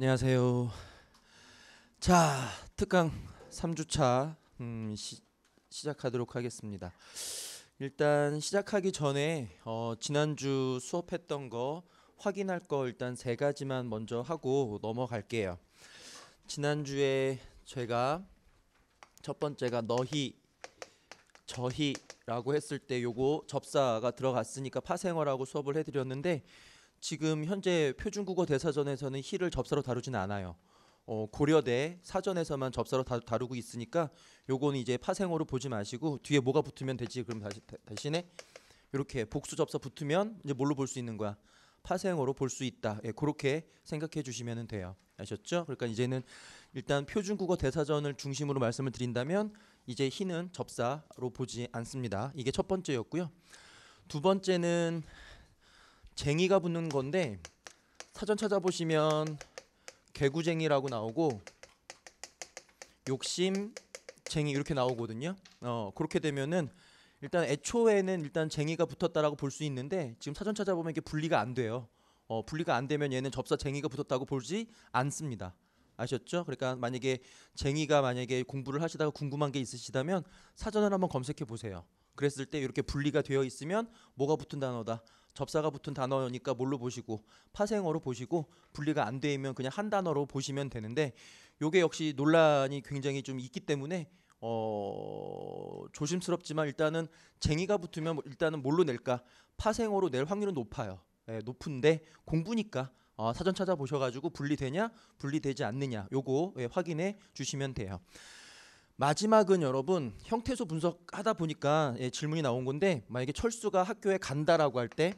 안녕하세요. 자, 특강 3주차 음, 시, 작하도록 하겠습니다. 일단 시작하기 전에 어, 지난주 수업했던 거 확인할 거 일단 세 가지만 먼저 하고 넘어갈게요. 지난주에 제가 첫 번째가 너희 저희라고 했을 때 요거 접사가 들어갔으니까 파생어라고 수업을 해드렸는데 지금 현재 표준국어 대사전에서는 히를 접사로 다루지는 않아요. 어, 고려대 사전에서만 접사로 다, 루고 있으니까 요건 이제 파생어로 보지 마시고 뒤에 뭐가 붙으면 되지 그럼 다시 대신에 이렇게 복수 접사 붙으면 이제 뭘로 볼 수 있는 거야 파생어로 볼 수 있다 예, 그렇게 생각해 주시면 돼요 아셨죠 그러니까 이제는 일단 표준국어 대사전을 중심으로 말씀을 드린다면 이제 희는 접사로 보지 않습니다 이게 첫 번째였고요 두 번째는 쟁이가 붙는 건데 사전 찾아보시면 개구쟁이라고 나오고 욕심 쟁이 이렇게 나오거든요. 어 그렇게 되면은 일단 애초에는 일단 쟁이가 붙었다라고 볼 수 있는데 지금 사전 찾아보면 이게 분리가 안 돼요. 어 분리가 안 되면 얘는 접사 쟁이가 붙었다고 볼지 않습니다. 아셨죠? 그러니까 만약에 쟁이가 만약에 공부를 하시다가 궁금한 게 있으시다면 사전을 한번 검색해 보세요. 그랬을 때 이렇게 분리가 되어 있으면 뭐가 붙은 단어다. 접사가 붙은 단어니까 뭘로 보시고 파생어로 보시고 분리가 안 되면 그냥 한 단어로 보시면 되는데 요게 역시 논란이 굉장히 좀 있기 때문에 어 조심스럽지만 일단은 쟁이가 붙으면 일단은 뭘로 낼까 파생어로 낼 확률은 높아요. 예, 높은데 공부니까 어, 사전 찾아보셔가지고 분리되냐 분리되지 않느냐 요거 예, 확인해 주시면 돼요. 마지막은 여러분 형태소 분석하다 보니까 예, 질문이 나온 건데 만약에 철수가 학교에 간다라고 할 때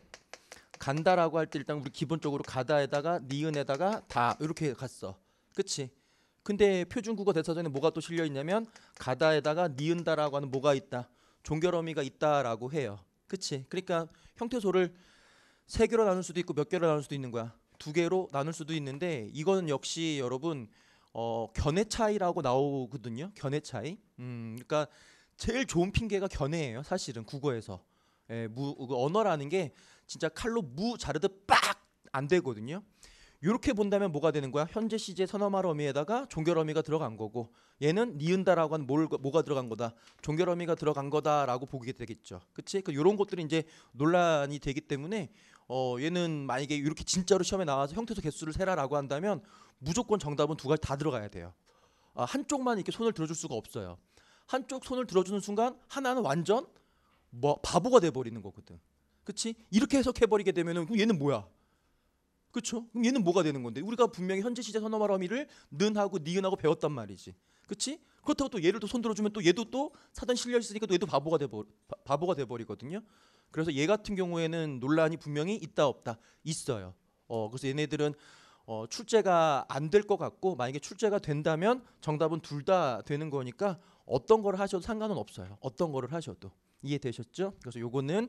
간다라고 할 때 일단 우리 기본적으로 가다에다가 니은에다가 다 이렇게 갔어 그치 근데 표준국어 대사전에 뭐가 또 실려 있냐면 가다에다가 니은다라고 하는 뭐가 있다 종결 어미가 있다라고 해요 그치 그러니까 형태소를 세 개로 나눌 수도 있고 몇 개로 나눌 수도 있는 거야 두 개로 나눌 수도 있는데 이거는 역시 여러분 어, 견해 차이라고 나오거든요. 견해 차이. 음, 그러니까 제일 좋은 핑계가 견해예요. 사실은 국어에서 예, 무, 그 언어라는 게 진짜 칼로 무 자르듯 빡 안 되거든요. 이렇게 본다면 뭐가 되는 거야? 현재 시제 선어말 어미에다가 종결 어미가 들어간 거고 얘는 니은다라고 한 뭘, 뭐가 들어간 거다. 종결 어미가 들어간 거다라고 보게 되겠죠. 그치? 그 요런 것들이 이제 논란이 되기 때문에 어 얘는 만약에 이렇게 진짜로 시험에 나와서 형태소 개수를 세라라고 한다면 무조건 정답은 두 가지 다 들어가야 돼요. 아, 한쪽만 이렇게 손을 들어줄 수가 없어요. 한쪽 손을 들어주는 순간 하나는 완전 뭐 바보가 돼 버리는 거거든. 그치 이렇게 해석해 버리게 되면 그럼 얘는 뭐야? 그쵸 그럼 얘는 뭐가 되는 건데? 우리가 분명히 현재 시제 선어말 어미를 는하고 니은하고 배웠단 말이지. 그치 그렇다고 또 얘를 또 손 들어주면 또 얘도 또 사전 실려 있으니까 또 얘도 바보가 돼 바보가 돼 버리거든요. 그래서 얘 같은 경우에는 논란이 분명히 있다 없다 있어요. 어, 그래서 얘네들은 어, 출제가 안 될 것 같고 만약에 출제가 된다면 정답은 둘 다 되는 거니까 어떤 걸 하셔도 상관은 없어요. 어떤 거를 하셔도 이해되셨죠? 그래서 요거는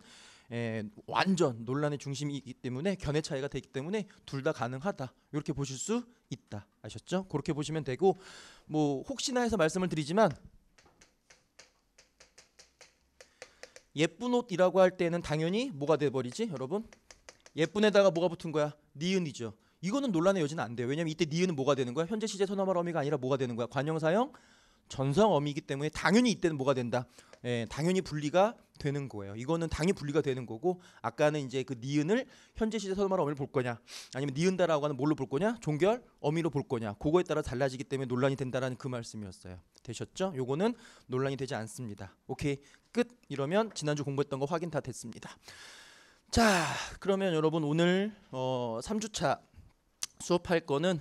에, 예, 완전 논란의 중심이기 때문에 견해 차이가 되기 때문에 둘 다 가능하다 이렇게 보실 수 있다 아셨죠? 그렇게 보시면 되고 뭐 혹시나 해서 말씀을 드리지만 예쁜 옷이라고 할 때는 당연히 뭐가 돼버리지 여러분? 예쁜에다가 뭐가 붙은 거야? 니은이죠. 이거는 논란의 여지는 안 돼요. 왜냐면 이때 니은은 뭐가 되는 거야? 현재 시제 선어말 어미가 아니라 뭐가 되는 거야? 관형사형 전성 어미이기 때문에 당연히 이때는 뭐가 된다. 예, 당연히 분리가 되는 거예요. 이거는 당연히 분리가 되는 거고 아까는 이제 그 니은을 현재 시제 서말 어미로볼 거냐 아니면 니은다라고 하는 뭘로 볼 거냐 종결 어미로 볼 거냐 그거에 따라 달라지기 때문에 논란이 된다라는 그 말씀이었어요. 되셨죠? 요거는 논란이 되지 않습니다. 오케이 끝 이러면 지난주 공부했던 거 확인 다 됐습니다. 자 그러면 여러분 오늘 어, 3주차 수업할 거는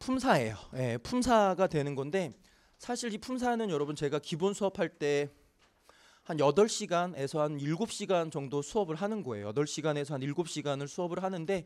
품사예요. 예, 품사가 되는 건데 사실 이 품사는 여러분 제가 기본 수업할 때 한 8시간에서 한 7시간 정도 수업을 하는 거예요. 8시간에서 한 7시간을 수업을 하는데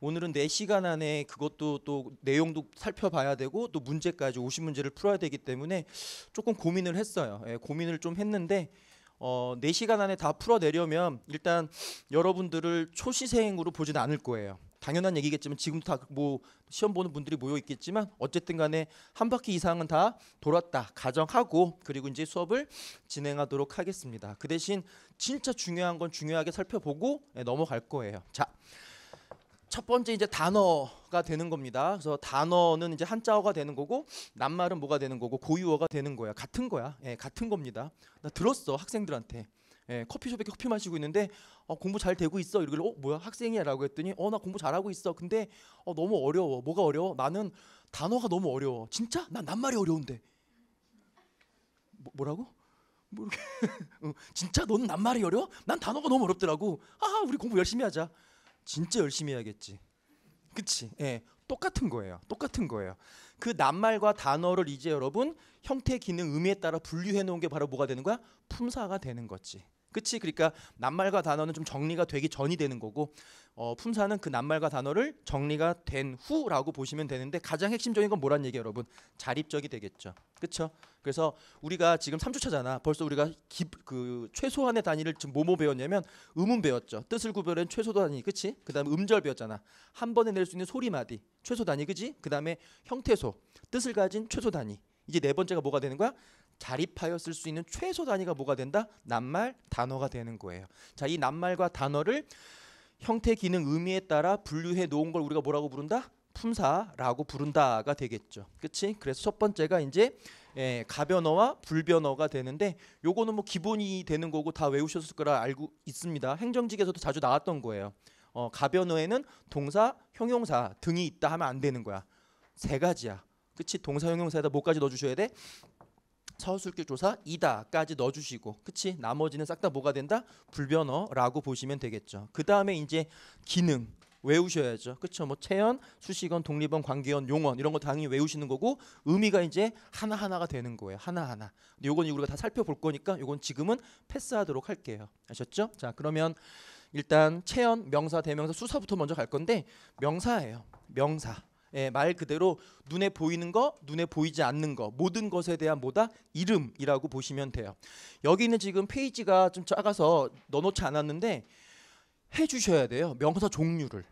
오늘은 4시간 안에 그것도 또 내용도 살펴봐야 되고 또 문제까지 50문제를 풀어야 되기 때문에 조금 고민을 했어요. 예, 고민을 좀 했는데 어, 4시간 안에 다 풀어내려면 일단 여러분들을 초시생으로 보진 않을 거예요. 당연한 얘기겠지만 지금 다뭐 시험 보는 분들이 모여 있겠지만 어쨌든 간에 한 바퀴 이상은 다 돌았다 가정하고 그리고 이제 수업을 진행하도록 하겠습니다. 그 대신 진짜 중요한 건 중요하게 살펴보고 예, 넘어갈 거예요. 자. 첫 번째 이제 단어가 되는 겁니다. 그래서 단어는 이제 한자어가 되는 거고 낱말은 뭐가 되는 거고 고유어가 되는 거야. 같은 거야. 예, 같은 겁니다. 나 들었어 학생들한테. 예, 커피숍에 커피 마시고 있는데 어, 공부 잘 되고 있어 이러길래 어 뭐야 학생이야라고 했더니 어 나 공부 잘하고 있어 근데 어 너무 어려워 뭐가 어려워 나는 단어가 너무 어려워 진짜 난 낱말이 어려운데 뭐, 라고 모르게 어, 진짜 너는 낱말이 어려워 난 단어가 너무 어렵더라고 아 우리 공부 열심히 하자 진짜 열심히 해야겠지 그치 예 똑같은 거예요. 똑같은 거예요. 그 낱말과 단어를 이제 여러분 형태, 기능, 의미에 따라 분류해 놓은 게 바로 뭐가 되는 거야? 품사가 되는 거지. 그치? 그러니까 낱말과 단어는 좀 정리가 되기 전이 되는 거고 어, 품사는 그 낱말과 단어를 정리가 된 후라고 보시면 되는데 가장 핵심적인 건 뭐란 얘기예요 여러분? 자립적이 되겠죠. 그쵸 그래서 우리가 지금 3주차잖아. 벌써 우리가 기, 그 최소한의 단위를 지금 뭐뭐 배웠냐면 음은 배웠죠. 뜻을 구별한 최소 단위, 그치? 그 다음에 음절 배웠잖아. 한 번에 낼 수 있는 소리마디, 최소 단위, 그지? 그 다음에 형태소, 뜻을 가진 최소 단위. 이제 네 번째가 뭐가 되는 거야? 자립하여 쓸수 있는 최소 단위가 뭐가 된다? 낱말 단어가 되는 거예요. 자, 이 낱말과 단어를 형태, 기능, 의미에 따라 분류해 놓은 걸 우리가 뭐라고 부른다? 품사라고 부른다가 되겠죠. 그치? 그래서 첫 번째가 이제 예, 가변어와 불변어가 되는데 요거는 뭐 기본이 되는 거고 다 외우셨을 거라 알고 있습니다. 행정직에서도 자주 나왔던 거예요. 어, 가변어에는 동사, 형용사 등이 있다 하면 안 되는 거야. 세 가지야. 그치? 동사, 형용사에다 뭐까지 넣어주셔야 돼? 서술교 조사 이다까지 넣어주시고 그치 나머지는 싹 다 뭐가 된다 불변어라고 보시면 되겠죠 그 다음에 이제 기능 외우셔야죠 그쵸 뭐 체연 수식원 독립원 관계원 용원 이런 거 당연히 외우시는 거고 의미가 이제 하나하나가 되는 거예요 하나하나 요건 우리가 다 살펴볼 거니까 요건 지금은 패스하도록 할게요 아셨죠 자 그러면 일단 체연 명사 대명사 수사부터 먼저 갈 건데 명사예요 명사 예, 말 그대로 눈에 보이는 거, 눈에 보이지 않는 거 모든 것에 대한 뭐다 이름이라고 보시면 돼요. 여기는 지금 페이지가 좀 작아서 넣어놓지 않았는데 해주셔야 돼요. 명사 종류를.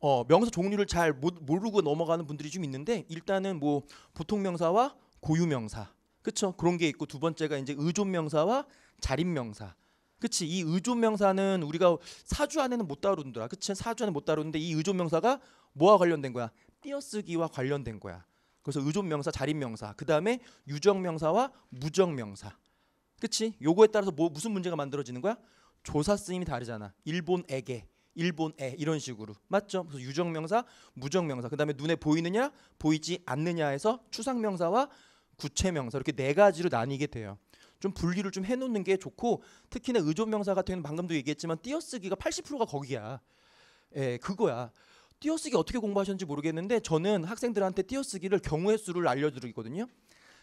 어, 명사 종류를 잘 모르고 넘어가는 분들이 좀 있는데 일단은 뭐 보통 명사와 고유 명사. 그렇죠? 그런 게 있고 두 번째가 이제 의존 명사와 자립 명사. 그치 이 의존 명사는 우리가 사주 안에는 못다루룬라 그치 사주 안에 못 다루는데 이 의존 명사가 뭐와 관련된 거야 띄어쓰기와 관련된 거야. 그래서 의존 명사, 자립 명사, 그 다음에 유정 명사와 무정 명사. 그치? 요거에 따라서 뭐 무슨 문제가 만들어지는 거야? 조사 쓰임이 다르잖아. 일본에게, 일본에 이런 식으로 맞죠? 그래서 유정 명사, 무정 명사, 그 다음에 눈에 보이느냐, 보이지 않느냐에서 추상 명사와 구체 명사 이렇게 네 가지로 나뉘게 돼요. 좀 분리를 좀 해놓는 게 좋고 특히나 의존 명사 같은 경우는 방금도 얘기했지만 띄어쓰기가 80%가 거기야. 예, 그거야. 띄어쓰기 어떻게 공부하셨는지 모르겠는데 저는 학생들한테 띄어쓰기를 경우의 수를 알려드리거든요.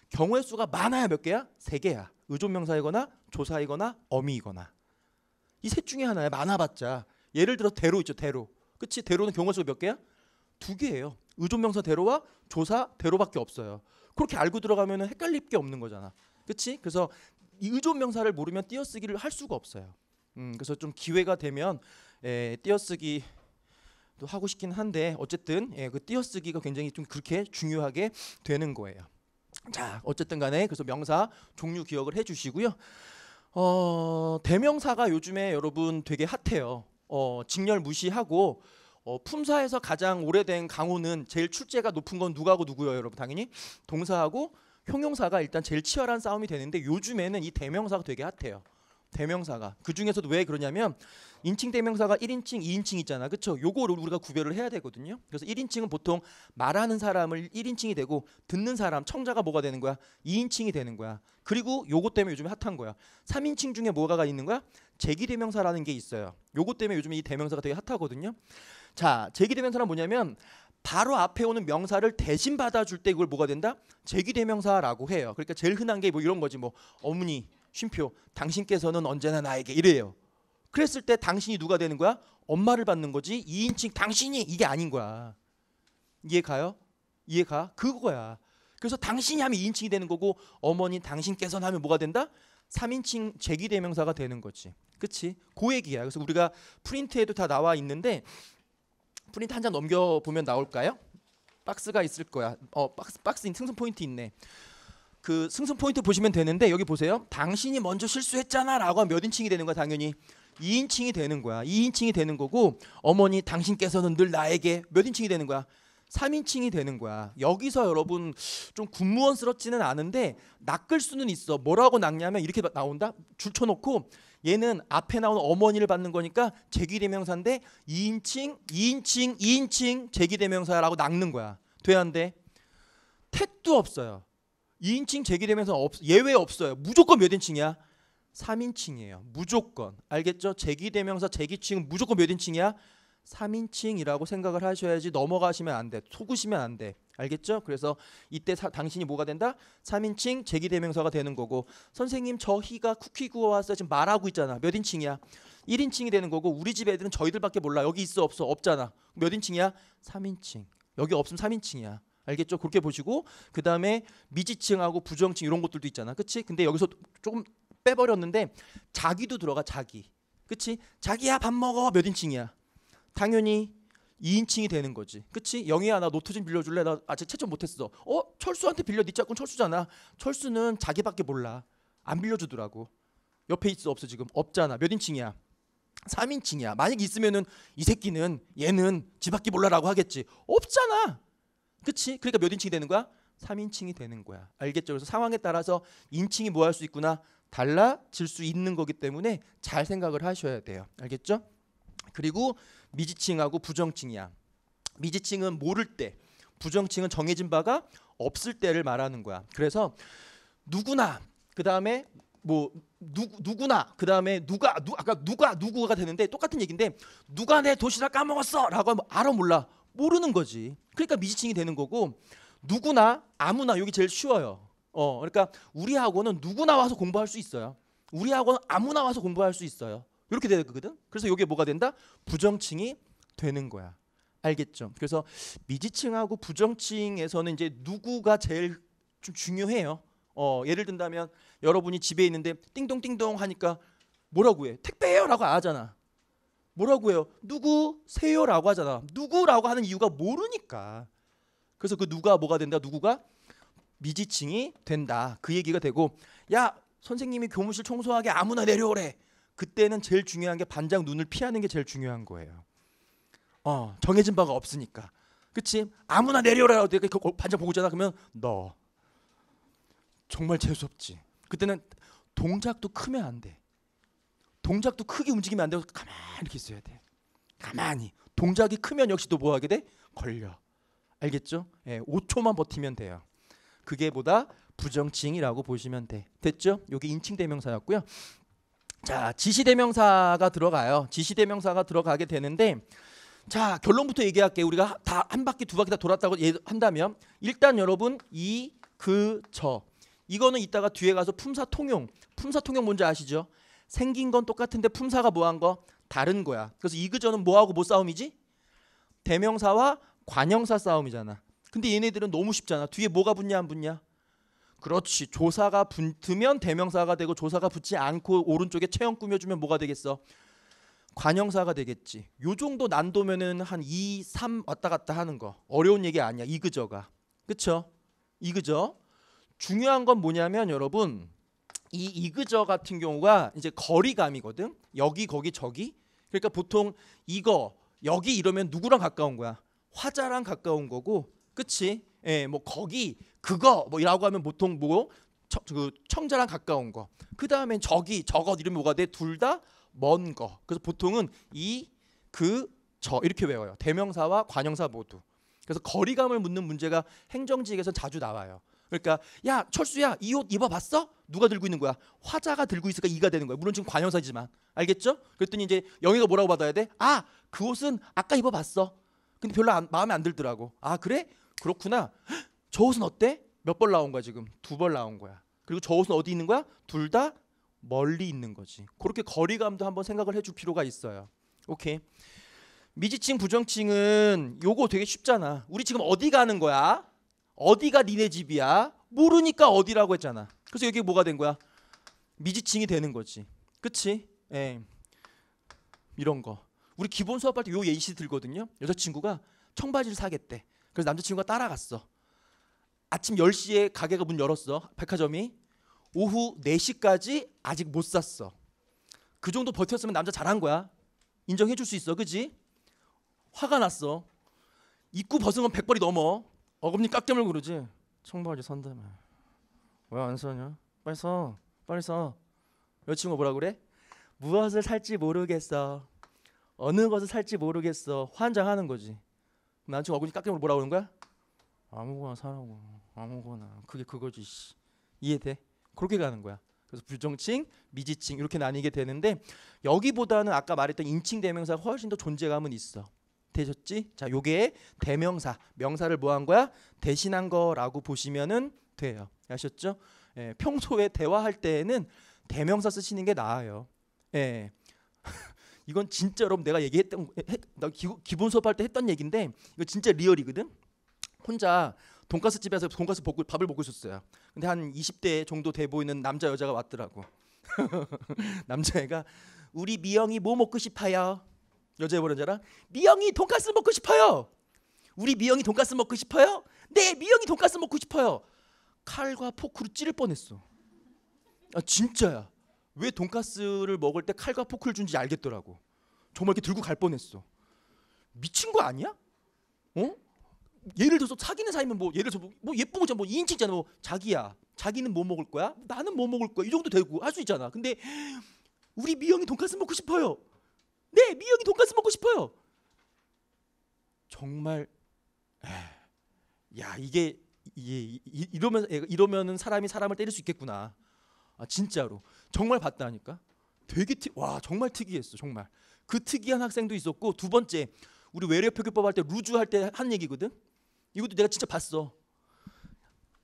경우의 수가 많아야 몇 개야? 세 개야. 의존명사이거나 조사이거나 어미이거나 이 셋 중에 하나야. 많아봤자 예를 들어 대로 있죠. 대로. 그치? 대로는 경우의 수가 몇 개야? 두 개예요. 의존명사 대로와 조사 대로밖에 없어요. 그렇게 알고 들어가면 헷갈릴 게 없는 거잖아. 그치? 그래서 이 의존명사를 모르면 띄어쓰기를 할 수가 없어요. 음, 그래서 좀 기회가 되면 에, 예, 띄어쓰기 또 하고 싶긴 한데 어쨌든 예, 그 띄어쓰기가 굉장히 좀 그렇게 중요하게 되는 거예요. 자, 어쨌든 간에 그래서 명사 종류 기억을 해 주시고요. 어, 대명사가 요즘에 여러분 되게 핫해요. 어, 직렬 무시하고 어, 품사에서 가장 오래된 강호는 제일 출제가 높은 건 누가고 누구예요, 여러분? 당연히 동사하고 형용사가 일단 제일 치열한 싸움이 되는데 요즘에는 이 대명사가 되게 핫해요. 대명사가 그 중에서도 왜 그러냐면 인칭 대명사가 1인칭, 2인칭 있잖아. 그렇죠? 요거를 우리가 구별을 해야 되거든요. 그래서 1인칭은 보통 말하는 사람을 1인칭이 되고 듣는 사람, 청자가 뭐가 되는 거야? 2인칭이 되는 거야. 그리고 요거 때문에 요즘에 핫한 거야. 3인칭 중에 뭐가 가 있는 거야? 제기 대명사라는 게 있어요. 요거 때문에 요즘에 이 대명사가 되게 핫하거든요. 자, 제기 대명사는 뭐냐면 바로 앞에 오는 명사를 대신 받아줄 때 그걸 뭐가 된다? 제기 대명사라고 해요. 그러니까 제일 흔한 게 뭐 이런 거지 뭐 어머니 쉼표 당신께서는 언제나 나에게 이래요. 그랬을 때 당신이 누가 되는 거야? 엄마를 받는 거지. 2인칭 당신이 이게 아닌 거야. 이해 가요? 이해 가? 그거야. 그래서 당신이 하면 2인칭이 되는 거고 어머니 당신께서는 하면 뭐가 된다? 3인칭 제기대명사가 되는 거지. 그치? 고그 얘기야. 그래서 우리가 프린트에도 다 나와 있는데 프린트 한 장 넘겨보면 나올까요? 박스가 있을 거야. 어 박스 박스 인 승선 포인트 있네. 그 승승 포인트 보시면 되는데 여기 보세요. 당신이 먼저 실수했잖아라고 하면 몇 인칭이 되는 거야 당연히 2인칭이 되는 거야. 2인칭이 되는 거고 어머니 당신께서는 늘 나에게 몇 인칭이 되는 거야. 3인칭이 되는 거야. 여기서 여러분 좀 군무원스럽지는 않은데 낚을 수는 있어. 뭐라고 낚냐면 이렇게 나온다. 줄 쳐놓고 얘는 앞에 나온 어머니를 받는 거니까 제기대명사인데 2인칭, 2인칭, 2인칭 제기대명사라고 낚는 거야. 돼야 안 돼? 택도 없어요. 2인칭 제기되면서 없, 예외 없어요. 무조건 몇 인칭이야? 3인칭이에요. 무조건. 알겠죠? 제기대명사 제기칭은 무조건 몇 인칭이야? 3인칭이라고 생각을 하셔야지 넘어가시면 안 돼. 속으시면 안 돼. 알겠죠? 그래서 이때 사, 당신이 뭐가 된다? 3인칭 제기대명사가 되는 거고 선생님 저희가 쿠키 구워와서 지금 말하고 있잖아. 몇 인칭이야? 1인칭이 되는 거고 우리 집 애들은 저희들밖에 몰라. 여기 있어 없어? 없잖아. 몇 인칭이야? 3인칭. 여기 없으면 3인칭이야. 알겠죠? 그렇게 보시고 그 다음에 미지층하고 부정층 이런 것들도 있잖아, 그렇지? 근데 여기서 조금 빼버렸는데 자기도 들어가 자기, 그렇지? 자기야 밥 먹어 몇 인칭이야? 당연히 2인칭이 되는 거지. 그치? 영희야 나 노트 좀 빌려줄래? 나 아직 채점 못했어. 어? 철수한테 빌려. 네 짝꿍 철수잖아. 철수는 자기밖에 몰라. 안 빌려주더라고. 옆에 있어 없어 지금? 없잖아. 몇 인칭이야? 3인칭이야. 만약 있으면은 이 새끼는 얘는 지밖에 몰라라고 하겠지. 없잖아. 그치? 그러니까 몇 인칭이 되는 거야? 3인칭이 되는 거야. 알겠죠? 그래서 상황에 따라서 인칭이 뭐 할 수 있구나? 달라질 수 있는 거기 때문에 잘 생각을 하셔야 돼요. 알겠죠? 그리고 미지칭하고 부정칭이야. 미지칭은 모를 때, 부정칭은 정해진 바가 없을 때를 말하는 거야. 그래서 누구나 그 다음에 뭐 누, 누구나 그 다음에 누가 누, 아까 누가 누구가 되는데 똑같은 얘기인데 누가 내 도시락 까먹었어라고 하면 알아 몰라 모르는 거지. 그러니까 미지칭이 되는 거고 누구나 아무나 여기 제일 쉬워요. 어, 그러니까 우리 학원은 누구나 와서 공부할 수 있어요. 우리 학원은 아무나 와서 공부할 수 있어요. 이렇게 되거든. 그래서 이게 뭐가 된다? 부정칭이 되는 거야. 알겠죠? 그래서 미지칭하고 부정칭에서는 이제 누구가 제일 좀 중요해요. 어, 예를 든다면 여러분이 집에 있는데 띵동띵동 하니까 뭐라고 해? 택배해요라고 하잖아. 뭐라고 해요? 누구세요라고 하잖아. 누구라고 하는 이유가 모르니까. 그래서 그 누가 뭐가 된다? 누구가 미지칭이 된다. 그 얘기가 되고 야, 선생님이 교무실 청소하게 아무나 내려오래. 그때는 제일 중요한 게 반장 눈을 피하는 게 제일 중요한 거예요. 어, 정해진 바가 없으니까. 그치? 아무나 내려오라. 내 반장 보고 있잖아. 그러면 너 정말 재수없지. 그때는 동작도 크면 안 돼. 동작도 크게 움직이면 안 되고 가만히 이렇게 있어야 돼. 가만히. 동작이 크면 역시 또 뭐하게 돼? 걸려. 알겠죠? 예, 5초만 버티면 돼요. 그게 보다 부정칭이라고 보시면 돼. 됐죠? 여기 인칭 대명사였고요. 자, 지시 대명사가 들어가요. 지시 대명사가 들어가게 되는데 자, 결론부터 얘기할게요. 우리가 다 한 바퀴 두 바퀴 다 돌았다고 한다면 일단 여러분 이 그 저 이거는 이따가 뒤에 가서 품사 통용. 품사 통용 뭔지 아시죠? 생긴 건 똑같은데 품사가 뭐한 거 다른 거야. 그래서 이그저는 뭐하고 뭐 싸움이지? 대명사와 관형사 싸움이잖아. 근데 얘네들은 너무 쉽잖아. 뒤에 뭐가 붙냐 안 붙냐? 그렇지. 조사가 붙으면 대명사가 되고 조사가 붙지 않고 오른쪽에 체형 꾸며주면 뭐가 되겠어? 관형사가 되겠지. 요 정도 난도면은 한 2, 3 왔다 갔다 하는 거. 어려운 얘기 아니야. 이그저가. 그쵸? 이그저. 중요한 건 뭐냐면 여러분 이 이그저 같은 경우가 이제 거리감이거든. 여기 거기 저기. 그러니까 보통 이거 여기 이러면 누구랑 가까운 거야? 화자랑 가까운 거고. 그치 예, 뭐 거기 그거 뭐라고 하면 보통 뭐 처, 그 청자랑 가까운 거. 그다음엔 저기 저것 이름 뭐가 돼? 둘 다 먼 거. 그래서 보통은 이 그 저 이렇게 외워요. 대명사와 관형사 모두. 그래서 거리감을 묻는 문제가 행정지역에서 자주 나와요. 그러니까 야 철수야 이 옷 입어봤어? 누가 들고 있는 거야? 화자가 들고 있으니까 이가 되는 거야. 물론 지금 관형사지만 알겠죠? 그랬더니 이제 영희가 뭐라고 받아야 돼? 아 그 옷은 아까 입어봤어. 근데 별로 안, 마음에 안 들더라고. 아 그래? 그렇구나. 저 옷은 어때? 몇 벌 나온 거야 지금? 두 벌 나온 거야. 그리고 저 옷은 어디 있는 거야? 둘 다 멀리 있는 거지. 그렇게 거리감도 한번 생각을 해줄 필요가 있어요. 오케이. 미지칭 부정칭은 요거 되게 쉽잖아. 우리 지금 어디 가는 거야? 어디가 니네 집이야? 모르니까 어디라고 했잖아. 그래서 여기 뭐가 된 거야? 미지칭이 되는 거지. 그치? 예. 이런 거. 우리 기본 수업할 때 요 예시 들거든요. 여자친구가 청바지를 사겠대. 그래서 남자친구가 따라갔어. 아침 10시에 가게가 문 열었어. 백화점이. 오후 4시까지 아직 못 샀어. 그 정도 버텼으면 남자 잘한 거야. 인정해 줄수 있어. 그지? 화가 났어. 입구 벗은 건 100벌이 넘어. 어금니 깎여물고 그러지. 청바지 산다며. 왜 안 사냐? 빨리 사. 빨리 사. 여친구 뭐라 그래? 무엇을 살지 모르겠어. 어느 것을 살지 모르겠어. 환장하는 거지. 남친 어금니 깎여물고 뭐라 그러는 거야? 아무거나 사라고. 아무거나. 그게 그거지. 씨. 이해돼? 그렇게 가는 거야. 그래서 불정칭, 미지칭 이렇게 나뉘게 되는데 여기보다는 아까 말했던 인칭 대명사가 훨씬 더 존재감은 있어. 되셨지? 자, 요게 대명사, 명사를 뭐한 거야? 대신한 거라고 보시면은 돼요. 아셨죠? 예, 평소에 대화할 때에는 대명사 쓰시는 게 나아요. 예. 이건 진짜 로 내가 얘기했던 했, 나 기, 기본 수업할 때 했던 얘긴데 이거 진짜 리얼이거든. 혼자 돈가스 집에서 돈가스 볶고 밥을 먹고 있었어요. 근데 한 20대 정도 돼 보이는 남자 여자가 왔더라고. 남자애가 우리 미영이 뭐 먹고 싶어요? 여자 여보자랑 미영이 돈까스 먹고 싶어요. 우리 미영이 돈까스 먹고 싶어요? 네, 미영이 돈까스 먹고 싶어요. 칼과 포크로 찌를 뻔했어. 아 진짜야. 왜 돈까스를 먹을 때 칼과 포크를 준지 알겠더라고. 정말 이렇게 들고 갈 뻔했어. 미친 거 아니야? 어? 예를 들어서 사귀는 사이면 뭐 예를 들어서 뭐 예쁜 거잖아 뭐 이인칭잖아 뭐 자기야 자기는 뭐 먹을 거야 나는 뭐 먹을 거야 이 정도 되고 할 수 있잖아 근데 우리 미영이 돈까스 먹고 싶어요 네, 미영이 돈가스 먹고 싶어요. 정말 에이, 아, 야 이게 이, 이, 이러면 예, 이러면은 사람이 사람을 때릴 수 있겠구나. 아 진짜로 정말 봤다니까. 되게 티, 와 정말 특이했어 정말. 그 특이한 학생도 있었고 두 번째 우리 외래 표기법 할 때 루즈 할때 한 얘기거든. 이것도 내가 진짜 봤어.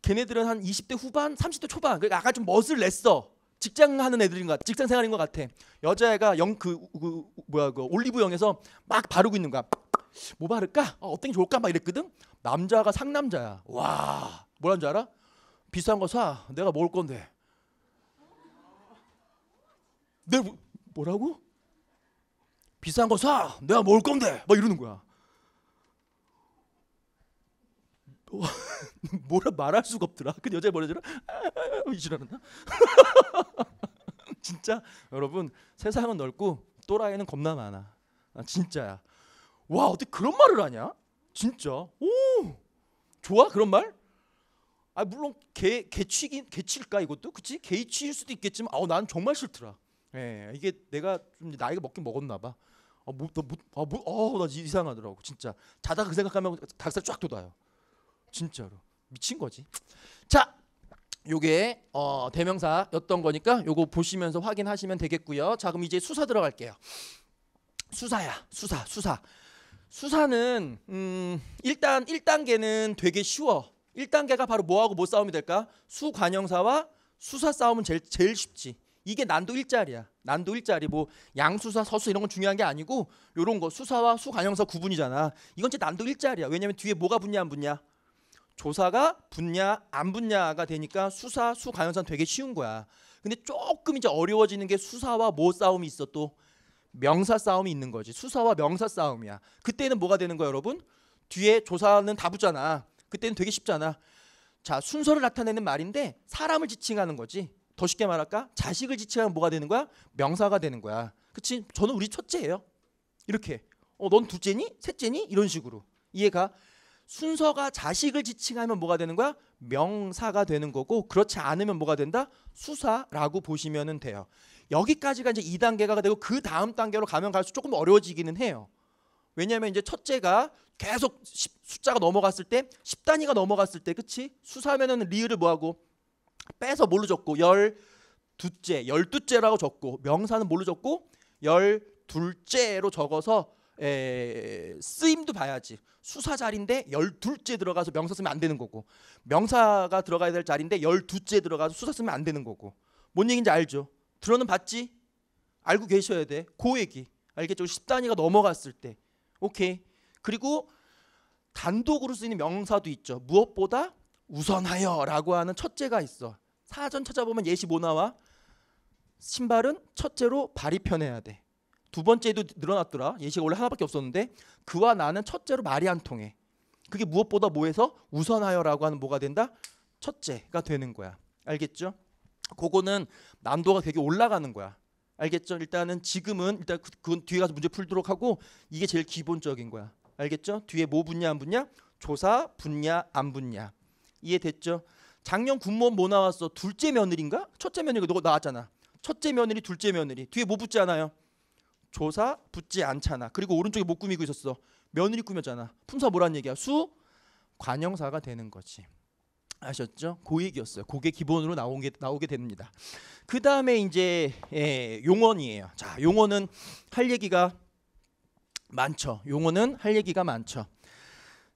걔네들은 한 20대 후반, 30대 초반, 그러니까 약간 좀 멋을 냈어. 직장하는 애들인 것 같아. 직장 생활인 것 같아. 여자애가 영그 그, 뭐야 그 올리브영에서 막 바르고 있는 거야. 뭐 바를까? 어, 어떤 게 좋을까? 막 이랬거든. 남자가 상남자야. 와, 뭐라는 줄 알아? 비싼 거 사. 내가 먹을 건데. 내 뭐, 뭐라고? 비싼 거 사. 내가 먹을 건데. 막 이러는 거야. 뭐라 말할 수가 없더라. 그 여자 머리들은 이지라는다. 진짜 여러분 세상은 넓고 또라이는 겁나 많아. 아, 진짜야. 와 어떻게 그런 말을 하냐? 진짜. 오 좋아 그런 말? 아 물론 개 개취긴 개칠까 이것도 그치 개취일 수도 있겠지만 아우 난 정말 싫더라. 예 이게 내가 좀 나이가 먹긴 먹었나 봐. 아뭐나뭐아뭐어나 아, 이상하더라고 진짜 자다가 그 생각하면 닭살 쫙 돋아요. 진짜로 미친 거지. 자, 요게 어, 대명사였던 거니까 요거 보시면서 확인하시면 되겠고요. 자, 그럼 이제 수사 들어갈게요. 수사야, 수사, 수사. 수사는 음, 일단 1단계는 되게 쉬워. 1단계가 바로 뭐하고 뭐 싸움이 될까? 수관형사와 수사 싸움은 제일, 제일 쉽지. 이게 난도 일자리야 난도 일자리뭐 양수사, 서수 이런 건 중요한 게 아니고 요런 거 수사와 수관형사 구분이잖아. 이건 제 난도 일자리야 왜냐면 뒤에 뭐가 붙냐 안 붙냐? 조사가 붙냐 안 붙냐가 되니까 수사 수가연산 되게 쉬운 거야. 근데 조금 이제 어려워지는 게 수사와 뭐 싸움이 있어 또 명사 싸움이 있는 거지. 수사와 명사 싸움이야. 그때는 뭐가 되는 거야, 여러분? 뒤에 조사는 다 붙잖아. 그때는 되게 쉽잖아. 자, 순서를 나타내는 말인데 사람을 지칭하는 거지. 더 쉽게 말할까? 자식을 지칭하면 뭐가 되는 거야? 명사가 되는 거야. 그치? 저는 우리 첫째예요. 이렇게. 어, 넌 둘째니? 셋째니? 이런 식으로. 이해가? 순서가 자식을 지칭하면 뭐가 되는 거야? 명사가 되는 거고 그렇지 않으면 뭐가 된다? 수사라고 보시면 돼요. 여기까지가 이제 2단계가 되고 그 다음 단계로 가면 갈수록 조금 어려워지기는 해요. 왜냐하면 이제 첫째가 계속 10, 숫자가 넘어갔을 때 10단위가 넘어갔을 때 그치? 수사면은 리을을 뭐하고 빼서 뭘로 적고 1 2째1 2째라고 적고 명사는 뭘로 적고 1 2째로 적어서 에, 쓰임도 봐야지. 수사 자리인데 열둘째 들어가서 명사 쓰면 안 되는 거고 명사가 들어가야 될 자리인데 열두째 들어가서 수사 쓰면 안 되는 거고 뭔 얘기인지 알죠? 들어는 봤지? 알고 계셔야 돼. 그 얘기. 알겠죠? 10단위가 넘어갔을 때. 오케이. 그리고 단독으로 쓰이는 명사도 있죠. 무엇보다 우선하여라고 하는 첫째가 있어. 사전 찾아보면 예시 뭐 나와? 신발은 첫째로 발이 편해야 돼. 두 번째도 늘어났더라. 예시가 원래 하나밖에 없었는데 그와 나는 첫째로 말이 안 통해. 그게 무엇보다 뭐해서 우선하여라고 하는 뭐가 된다? 첫째가 되는 거야. 알겠죠? 그거는 난도가 되게 올라가는 거야. 알겠죠? 일단은 지금은 일단 그건 그 뒤에 가서 문제 풀도록 하고 이게 제일 기본적인 거야. 알겠죠? 뒤에 뭐 붙냐 안 붙냐? 조사 붙냐 안 붙냐. 이해됐죠? 작년 군무원 뭐 나왔어? 둘째 며느리인가? 첫째 며느리가 누너 나왔잖아. 첫째 며느리, 둘째 며느리. 뒤에 뭐 붙지 않아요? 조사 붙지 않잖아. 그리고 오른쪽에 못 꾸미고 있었어. 며느리 꾸몄잖아. 품사 뭐란 얘기야? 수 관형사가 되는 거지. 아셨죠? 고 얘기였어요. 고게 기본으로 나온 게 나오게 됩니다. 그 다음에 이제 예, 용언이에요. 자, 용언은 할 얘기가 많죠. 용어는 할 얘기가 많죠.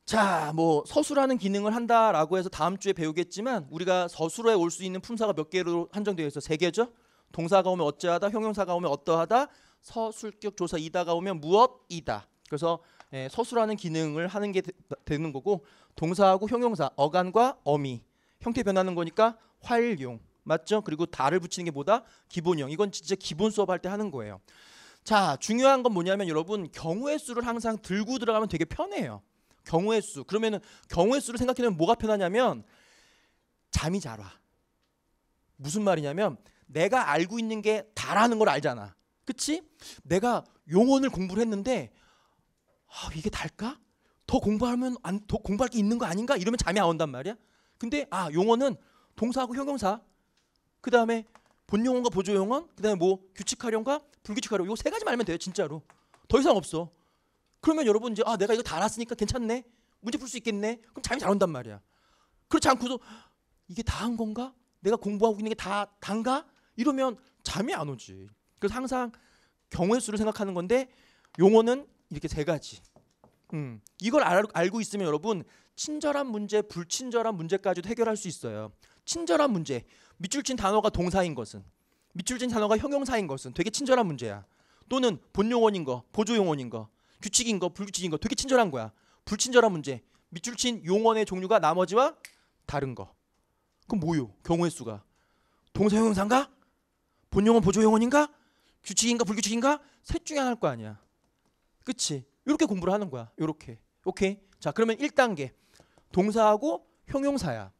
자, 뭐 서술하는 기능을 한다라고 해서 다음 주에 배우겠지만 우리가 서술어에 올 수 있는 품사가 몇 개로 한정되어 있어? 세 개죠. 동사가 오면 어찌하다, 형용사가 오면 어떠하다, 서술격 조사 이다가 오면 무엇이다. 그래서 예, 서술하는 기능을 하는 게 되, 는 거고 동사하고 형용사 어간과 어미 형태 변하는 거니까 활용 맞죠? 그리고 다를 붙이는 게 뭐다? 기본형 이건 진짜 기본 수업할 때 하는 거예요. 자 중요한 건 뭐냐면 여러분 경우의 수를 항상 들고 들어가면 되게 편해요. 경우의 수 그러면은 경우의 수를 생각해보면 뭐가 편하냐면 잠이 잘 와. 무슨 말이냐면 내가 알고 있는 게 다라는 걸 알잖아. 그치? 내가 용언을 공부를 했는데 아, 이게 달까? 더 공부하면 안, 더 공부할 게 있는 거 아닌가? 이러면 잠이 안 온단 말이야. 근데 아 용어는 동사하고 형용사, 그 다음에 본용어과 보조용어, 그 다음에 뭐 규칙하령과 불규칙하령 요세 가지 말면 돼요 진짜로. 더 이상 없어. 그러면 여러분 이제 아 내가 이거 다 알았으니까 괜찮네, 문제 풀 수 있겠네. 그럼 잠이 잘 온단 말이야. 그렇지 않고도 이게 다 한 건가? 내가 공부하고 있는 게다 단가? 이러면 잠이 안 오지. 그래서 항상 경우의 수를 생각하는 건데 용어는 이렇게 세 가지. 음, 이걸 알, 고 있으면 여러분 친절한 문제, 불친절한 문제까지도 해결할 수 있어요. 친절한 문제, 밑줄 친 단어가 동사인 것은 밑줄 친 단어가 형용사인 것은 되게 친절한 문제야. 또는 본용어인 거, 보조용어인 거, 규칙인 거, 불규칙인 거 되게 친절한 거야. 불친절한 문제, 밑줄 친 용언의 종류가 나머지와 다른 거. 그럼 뭐요? 경우의 수가 동사 형용사인가? 본용어 보조용언인가? 규칙인가 불규칙인가 셋 중에 하나일 거 아니야. 그치? 이렇게 공부를 하는 거야. 이렇게. 오케이? 자 그러면 1단계. 동사하고 형용사야.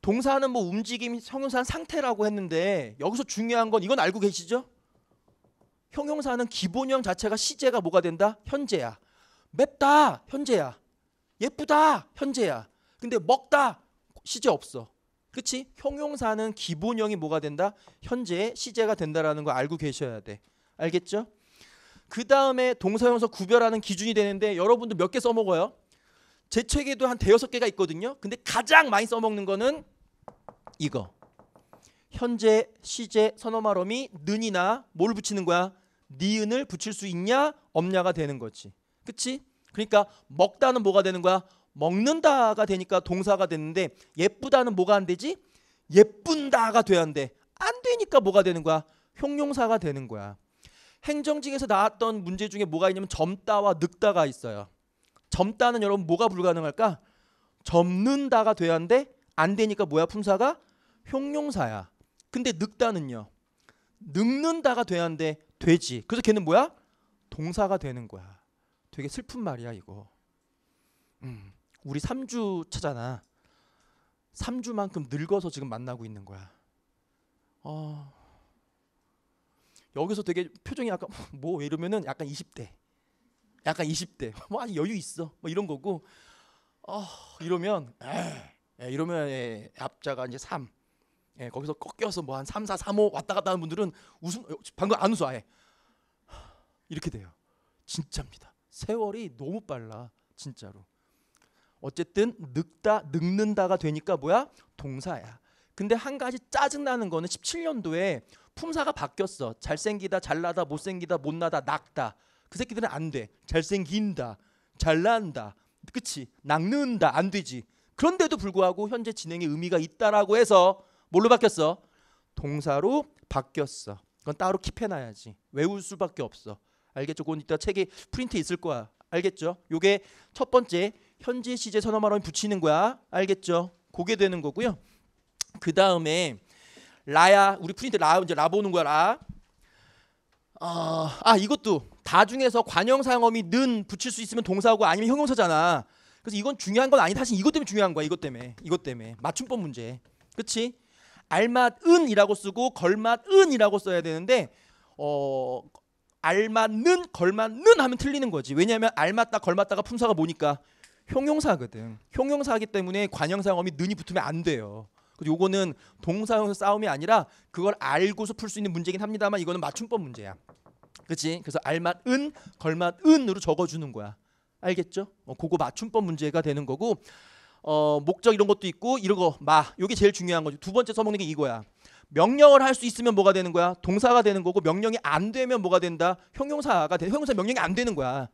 동사는 뭐 움직임, 형용사는 상태라고 했는데 여기서 중요한 건 이건 알고 계시죠? 형용사는 기본형 자체가 시제가 뭐가 된다? 현재야. 맵다 현재야. 예쁘다 현재야. 근데 먹다 시제 없어. 그치? 형용사는 기본형이 뭐가 된다? 현재의 시제가 된다라는 거 알고 계셔야 돼. 알겠죠? 그 다음에 동사형사 구별하는 기준이 되는데 여러분도 몇 개 써먹어요? 제 책에도 한 대여섯 개가 있거든요. 근데 가장 많이 써먹는 거는 이거. 현재, 시제, 선어말음이 는이나 뭘 붙이는 거야? 니은을 붙일 수 있냐 없냐가 되는 거지. 그치? 그러니까 먹다는 뭐가 되는 거야? 먹는다가 되니까 동사가 됐는데 예쁘다는 뭐가 안 되지? 예쁜다가 돼야 한대. 안 되니까 뭐가 되는 거야? 형용사가 되는 거야. 행정직에서 나왔던 문제 중에 뭐가 있냐면 젊다와 늙다가 있어요. 젊다는 여러분 뭐가 불가능할까? 젊는다가 돼야 한데 안 되니까 뭐야 품사가 형용사야. 근데 늙다는요. 늙는다가 돼야 한데 되지. 그래서 걔는 뭐야? 동사가 되는 거야. 되게 슬픈 말이야 이거. 음. 우리 3주 차잖아. 3주만큼 늙어서 지금 만나고 있는 거야. 어, 여기서 되게 표정이 약간 뭐 이러면은 약간 20대, 약간 20대, 뭐 아니 여유 있어, 뭐 이런 거고, 어, 이러면 에, 이러면 에, 앞자가 이제 3, 에, 예, 거기서 꺾여서 뭐한 3, 4, 3, 5 왔다 갔다 하는 분들은 웃음 어, 방금 안 웃어 아예 이렇게 돼요. 진짜입니다. 세월이 너무 빨라 진짜로. 어쨌든 늙다 늙는다가 되니까 뭐야 동사야. 근데 한 가지 짜증나는 거는 17년도에 품사가 바뀌었어. 잘생기다, 잘나다, 못생기다, 못나다, 낙다. 그 새끼들은 안 돼. 잘생긴다, 잘난다, 그치? 낙는다안 되지. 그런데도 불구하고 현재 진행의 의미가 있다라고 해서 뭘로 바뀌었어? 동사로 바뀌었어. 그건 따로 킵해놔야지. 외울 수밖에 없어. 알겠죠? 그건 이따 책에 프린트 있을 거야. 알겠죠? 요게 첫 번째 현재 시제 선어말원 붙이는 거야. 알겠죠? 고게 되는 거고요. 그 다음에 라야 우리 프린트 라 이제 라 보는 거야 라. 어, 아 이것도 다 중에서 관형상어미 는 붙일 수 있으면 동사고 아니면 형용사잖아. 그래서 이건 중요한 건 아니 사실 이것 때문에 중요한 거야 이것 때문에 이것 때문에 맞춤법 문제. 그렇지? 알맞은이라고 쓰고 걸맞은이라고 써야 되는데 어 알맞는 걸맞는 하면 틀리는 거지. 왜냐하면 알맞다 걸맞다가 품사가 뭐니까 형용사거든. 형용사기 때문에 관형사 어이 는이 붙으면 안 돼요. 그래서 요거는 동사형 싸움이 아니라 그걸 알고서 풀 수 있는 문제긴 합니다만 이거는 맞춤법 문제야. 그렇지? 그래서 알맛 은, 걸맛 은으로 적어주는 거야. 알겠죠? 어, 그거 맞춤법 문제가 되는 거고 어, 목적 이런 것도 있고 이런 거마 이게 제일 중요한 거죠. 두 번째 써먹는 게 이거야. 명령을 할 수 있으면 뭐가 되는 거야? 동사가 되는 거고 명령이 안 되면 뭐가 된다? 형용사가 돼. 형용사 명령이 안 되는 거야.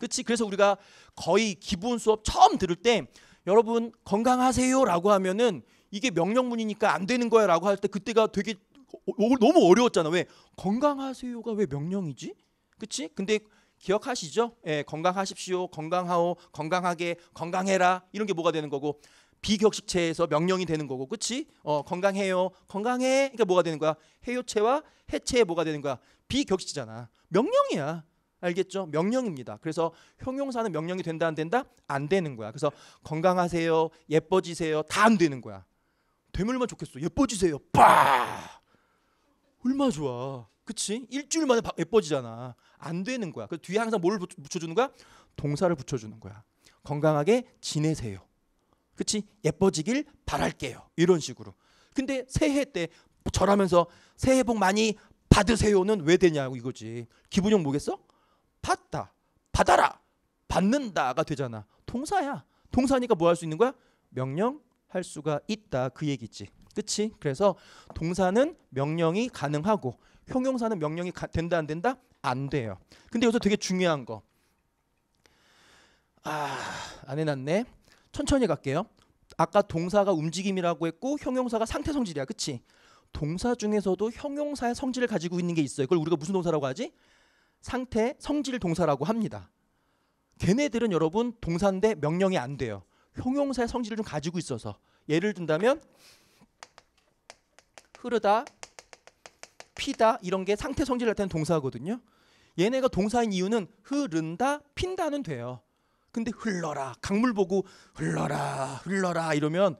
그치? 그래서 우리가 거의 기본 수업 처음 들을 때 여러분 건강하세요라고 하면은 이게 명령문이니까 안 되는 거야라고 할 때 그때가 되게 어, 어, 너무 어려웠잖아. 왜 건강하세요가 왜 명령이지? 그치? 근데 기억하시죠? 예, 건강하십시오, 건강하오, 건강하게, 건강해라 이런 게 뭐가 되는 거고 비격식체에서 명령이 되는 거고, 그치 어, 건강해요, 건강해. 그러니까 뭐가 되는 거야? 해요체와 해체에 뭐가 되는 거야? 비격식체잖아. 명령이야. 알겠죠? 명령입니다. 그래서 형용사는 명령이 된다 안 된다? 안 되는 거야. 그래서 건강하세요, 예뻐지세요 다 안 되는 거야. 되면 물 좋겠어. 예뻐지세요. 빠! 얼마나 좋아. 그치? 일주일 만에 예뻐지잖아. 안 되는 거야. 그 뒤에 항상 뭘 붙여주는 거야? 동사를 붙여주는 거야. 건강하게 지내세요. 그치? 예뻐지길 바랄게요. 이런 식으로. 근데 새해 때 절하면서 새해 복 많이 받으세요는 왜 되냐고 이거지. 기분형 뭐겠어? 받다, 받아라, 받는다가 되잖아. 동사야. 동사니까 뭐 할 수 있는 거야? 명령할 수가 있다. 그 얘기지. 그치? 그래서 동사는 명령이 가능하고 형용사는 명령이 가, 된다 안 된다? 안 돼요. 근데 여기서 되게 중요한 거. 아, 안 해놨네. 천천히 갈게요. 아까 동사가 움직임이라고 했고 형용사가 상태 성질이야. 그치? 동사 중에서도 형용사의 성질을 가지고 있는 게 있어요. 그걸 우리가 무슨 동사라고 하지? 상태, 성질 동사라고 합니다. 걔네들은 여러분 동사인데 명령이 안 돼요. 형용사의 성질을 좀 가지고 있어서 예를 든다면 흐르다, 피다 이런 게 상태 성질을 나타내 동사거든요. 얘네가 동사인 이유는 흐른다, 핀다는 돼요. 근데 흘러라 강물 보고 흘러라 흘러라 이러면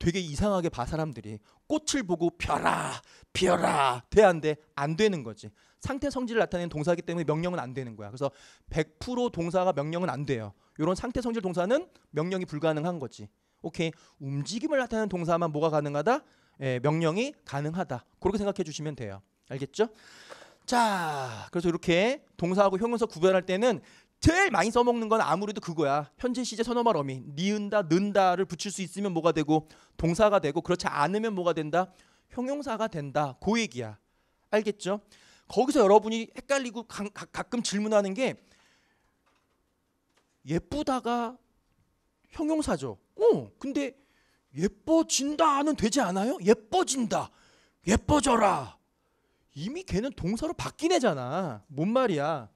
되게 이상하게 봐 사람들이 꽃을 보고 펴라 펴라 대안돼 안 되는 거지 상태 성질을 나타내는 동사이기 때문에 명령은 안 되는 거야. 그래서 100% 동사가 명령은 안 돼요. 이런 상태 성질 동사는 명령이 불가능한 거지. 오케이. 움직임을 나타내는 동사만 뭐가 가능하다? 예, 명령이 가능하다. 그렇게 생각해 주시면 돼요. 알겠죠? 자, 그래서 이렇게 동사하고 형용사 구별할 때는 제일 많이 써먹는 건 아무래도 그거야. 현재 시제 선어말 어미 니은다 는다를 붙일 수 있으면 뭐가 되고 동사가 되고 그렇지 않으면 뭐가 된다? 형용사가 된다. 고그 얘기야. 알겠죠? 거기서 여러분이 헷갈리고 가, 가끔 질문하는 게 예쁘다가 형용사죠. 어, 근데 예뻐진다는 되지 않아요? 예뻐진다. 예뻐져라. 이미 걔는 동사로 바뀐 애잖아. 뭔 말이야?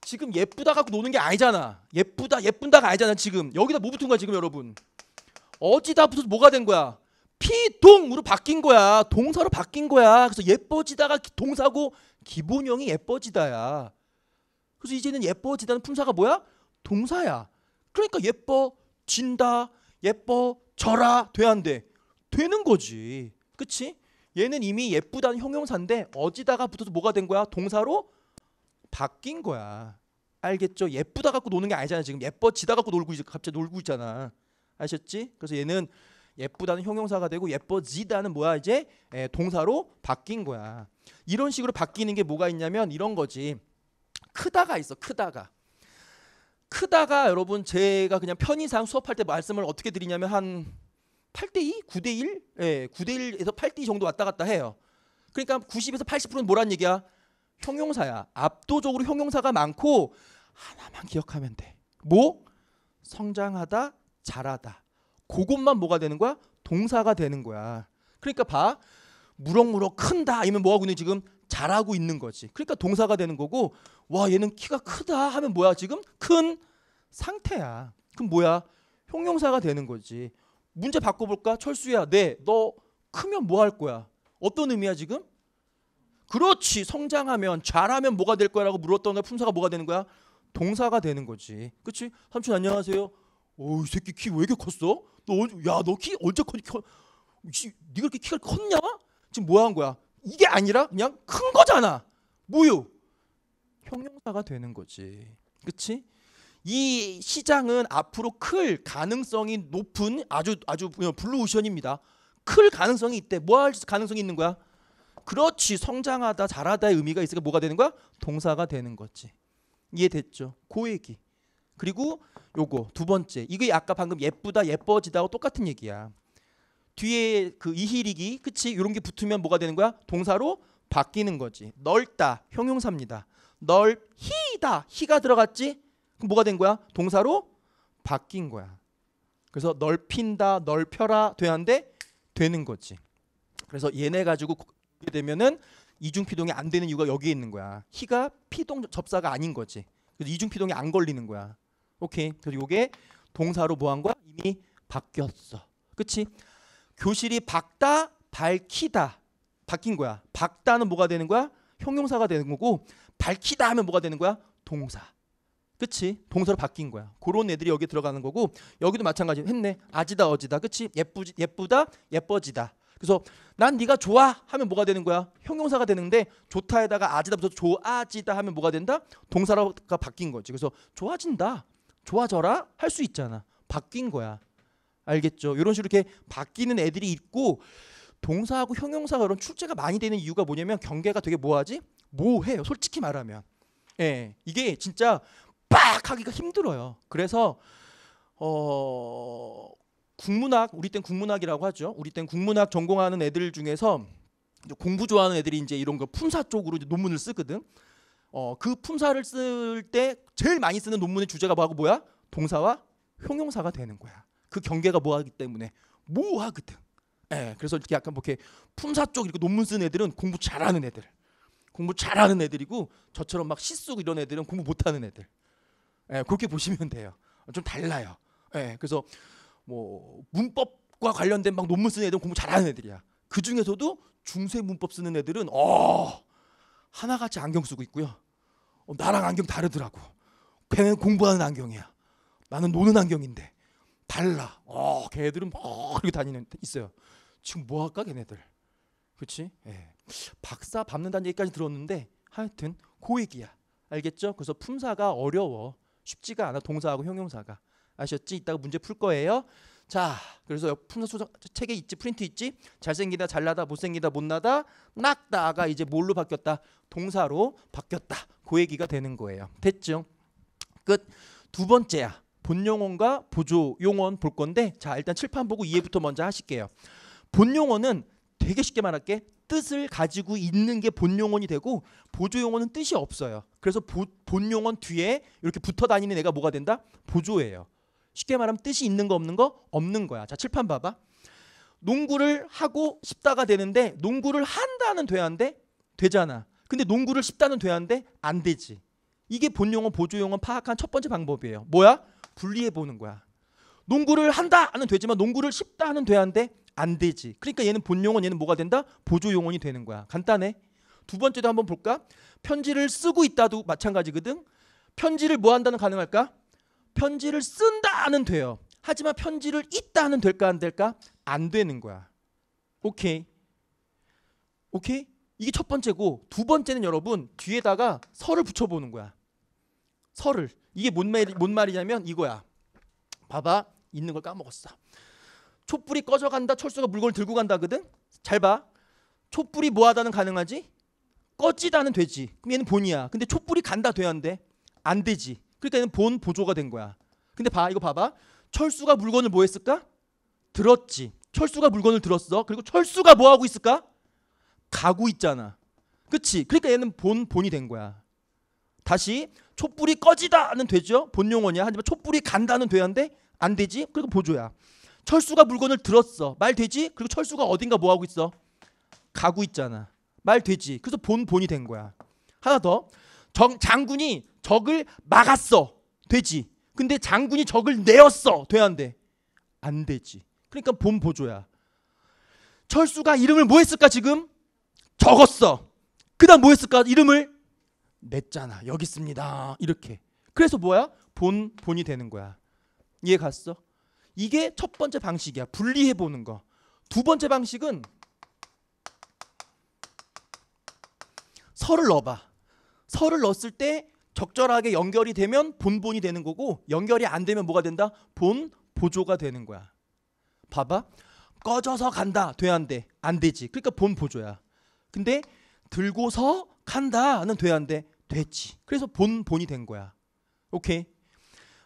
지금 예쁘다 갖고 노는 게 아니잖아. 예쁘다, 예쁜다가 아니잖아, 지금. 여기다 뭐 붙은 거야, 지금 여러분? 어지다 붙어서 뭐가 된 거야? 피동으로 바뀐 거야. 동사로 바뀐 거야. 그래서 예뻐지다가 동사고 기본형이 예뻐지다야. 그래서 이제는 예뻐지다는 품사가 뭐야? 동사야. 그러니까 예뻐진다, 예뻐져라 돼안 돼? 되는 거지. 그치? 얘는 이미 예쁘다는 형용사인데 어지다가 붙어서 뭐가 된 거야? 동사로 바뀐 거야. 알겠죠? 예쁘다 갖고 노는 게 아니잖아 지금 예뻐지다 갖고 놀고 이 갑자기 놀고 있잖아. 아셨지? 그래서 얘는 예쁘다는 형용사가 되고 예뻐지다는 뭐야 이제 에, 예, 동사로 바뀐 거야. 이런 식으로 바뀌는 게 뭐가 있냐면 이런 거지. 크다가 있어. 크다가. 크다가 여러분 제가 그냥 편의상 수업할 때 말씀을 어떻게 드리냐면 한 8대 2, 9대 1, 예, 9대 1에서 8대 2 정도 왔다 갔다 해요. 그러니까 90에서 80%는 뭐란 얘기야? 형용사야. 압도적으로 형용사가 많고 하나만 기억하면 돼. 뭐? 성장하다, 자라다. 그것만 뭐가 되는 거야? 동사가 되는 거야. 그러니까 봐. 무럭무럭 큰다 이면 뭐하고 있는 지금 잘하고 있는 거지. 그러니까 동사가 되는 거고 와 얘는 키가 크다 하면 뭐야 지금 큰 상태야. 그럼 뭐야 형용사가 되는 거지. 문제 바꿔볼까? 철수야 네너 크면 뭐 할 거야? 어떤 의미야 지금? 그렇지 성장하면 잘하면 뭐가 될 거야라고 물었던 거 품사가 뭐가 되는 거야? 동사가 되는 거지. 그치? 삼촌 안녕하세요. 어이 새끼 키 왜 이렇게 컸어? 너야너 키 언제 커? 커 네가 그렇게 키가 컸냐? 지금 뭐한 거야? 이게 아니라 그냥 큰 거잖아. 뭐유 형용사가 되는 거지. 그렇지? 이 시장은 앞으로 클 가능성이 높은 아주 아주 블루오션입니다. 클 가능성이 있대. 뭐 할 가능성이 있는 거야? 그렇지. 성장하다, 자라다의 의미가 있으니까 뭐가 되는 거야? 동사가 되는 거지. 이해됐죠? 고그 얘기. 그리고 요거 두 번째 이게 아까 방금 예쁘다 예뻐지다하고 똑같은 얘기야. 뒤에 그 이히리기 그치 요런게 붙으면 뭐가 되는 거야? 동사로 바뀌는 거지. 넓다 형용사입니다. 넓히다 히가 들어갔지? 그럼 뭐가 된 거야? 동사로 바뀐 거야. 그래서 넓힌다 넓혀라 되는데 되는 거지. 그래서 얘네 가지고 되면은 이중 피동이 안 되는 이유가 여기에 있는 거야. 히가 피동 접사가 아닌 거지. 그래서 이중 피동이 안 걸리는 거야. 오케이. 그래서 이게 동사로 뭐한 거야? 이미 바뀌었어. 그치? 교실이 박다, 밝히다. 바뀐 거야. 박다는 뭐가 되는 거야? 형용사가 되는 거고 밝히다 하면 뭐가 되는 거야? 동사. 그치? 동사로 바뀐 거야. 그런 애들이 여기 들어가는 거고 여기도 마찬가지 했네. 아지다 어지다. 그치? 예쁘 예쁘다 예뻐지다. 그래서 난 네가 좋아 하면 뭐가 되는 거야? 형용사가 되는데 좋다에다가 아지다 붙여서 좋아지다 하면 뭐가 된다? 동사로가 바뀐 거지. 그래서 좋아진다. 좋아져라 할 수 있잖아. 바뀐 거야. 알겠죠? 이런 식으로 이렇게 바뀌는 애들이 있고 동사하고 형용사가 이런 출제가 많이 되는 이유가 뭐냐면 경계가 되게 뭐하지? 뭐해요. 솔직히 말하면. 예. 이게 진짜 빡 하기가 힘들어요. 그래서 어 국문학 우리 땐 국문학이라고 하죠. 우리 땐 국문학 전공하는 애들 중에서 공부 좋아하는 애들이 이제 이런 거 품사 쪽으로 논문을 쓰거든. 어, 그 품사를 쓸 때 제일 많이 쓰는 논문의 주제가 뭐하고 뭐야? 동사와 형용사가 되는 거야. 그 경계가 뭐하기 때문에 뭐하거든 예, 그래서 이렇게 약간 뭐 이렇게 품사 쪽 이렇게 논문 쓰는 애들은 공부 잘하는 애들, 공부 잘하는 애들이고 저처럼 막 시쑥 이런 애들은 공부 못하는 애들. 예, 그렇게 보시면 돼요. 좀 달라요. 예, 그래서 뭐 문법과 관련된 막 논문 쓰는 애들은 공부 잘하는 애들이야. 그 중에서도 중세 문법 쓰는 애들은 어 하나같이 안경 쓰고 있고요. 어, 나랑 안경 다르더라고. 걔는 공부하는 안경이야. 나는 노는 안경인데 달라. 어, 걔들은 막 이렇게 다니는 있어요. 지금 뭐 할까 걔네들. 그렇지? 예. 박사 밟는다는 얘기까지 들었는데 하여튼 고액이야. 알겠죠? 그래서 품사가 어려워. 쉽지가 않아. 동사하고 형용사가. 아셨지? 이따가 문제 풀 거예요. 자, 그래서 풍사 소장 책에 있지 프린트 있지 잘생기다 잘나다 못생기다 못나다 낙다가 이제 뭘로 바뀌었다 동사로 바뀌었다 그 얘기가 되는 거예요 됐죠 끝 두 번째야 본용어과 보조용언 볼 건데 자 일단 칠판 보고 이해부터 먼저 하실게요 본용어은 되게 쉽게 말할게 뜻을 가지고 있는 게 본용언이 되고 보조용어은 뜻이 없어요 그래서 보, 본용언 뒤에 이렇게 붙어 다니는 애가 뭐가 된다 보조예요 쉽게 말하면 뜻이 있는 거 없는 거 없는 거야. 자, 칠판 봐봐. 농구를 하고 싶다가 되는데 농구를 한다는 돼야인데 되잖아. 근데 농구를 싶다는 돼야인데 안 되지. 이게 본용어 보조용어 파악한 첫 번째 방법이에요. 뭐야? 분리해 보는 거야. 농구를 한다는 되지만 농구를 싶다는 돼야인데 안 되지. 그러니까 얘는 본용어 얘는 뭐가 된다? 보조용언이 되는 거야. 간단해. 두 번째도 한번 볼까? 편지를 쓰고 있다도 마찬가지거든. 편지를 뭐 한다는 가능할까? 편지를 쓴다는 돼요. 하지만 편지를 있다는 될까 안 될까? 안 되는 거야. 오케이. 오케이? 이게 첫 번째고 두 번째는 여러분 뒤에다가 설을 붙여보는 거야. 설을. 이게 뭔, 말, 뭔 말이냐면 이거야. 봐봐. 있는 걸 까먹었어. 촛불이 꺼져간다. 철수가 물건을 들고 간다거든. 잘 봐. 촛불이 뭐하다는 가능하지? 꺼지다는 되지. 그럼 얘는 본이야. 근데 촛불이 간다 돼야 한대. 안 되지. 그러니까 얘는 본 보조가 된 거야. 근데 봐 이거 봐봐. 철수가 물건을 뭐 했을까? 들었지. 철수가 물건을 들었어. 그리고 철수가 뭐 하고 있을까? 가고 있잖아. 그치? 그러니까 얘는 본 본이 된 거야. 다시 촛불이 꺼지다는 되죠. 본용이야 하지만 촛불이 간다는 돼야인데 안 되지. 그리고 보조야. 철수가 물건을 들었어. 말 되지? 그리고 철수가 어딘가 뭐 하고 있어? 가고 있잖아. 말 되지. 그래서 본 본이 된 거야. 하나 더. 정, 장군이 적을 막았어. 되지. 근데 장군이 적을 내었어. 돼야 안 돼. 안 되지. 그러니까 본 보조야. 철수가 이름을 뭐 했을까 지금? 적었어. 그다음 뭐 했을까? 이름을 냈잖아. 여기 있습니다. 이렇게. 그래서 뭐야? 본 본이 되는 거야. 이해 갔어? 이게 첫 번째 방식이야. 분리해 보는 거. 두 번째 방식은 서를 넣어봐. 설을 넣었을 때 적절하게 연결이 되면 본본이 되는 거고 연결이 안 되면 뭐가 된다? 본 보조가 되는 거야. 봐봐. 꺼져서 간다. 돼야 안 돼. 안 되지. 그러니까 본 보조야. 근데 들고서 간다는 돼야 안 돼. 됐지. 그래서 본 본이 된 거야. 오케이.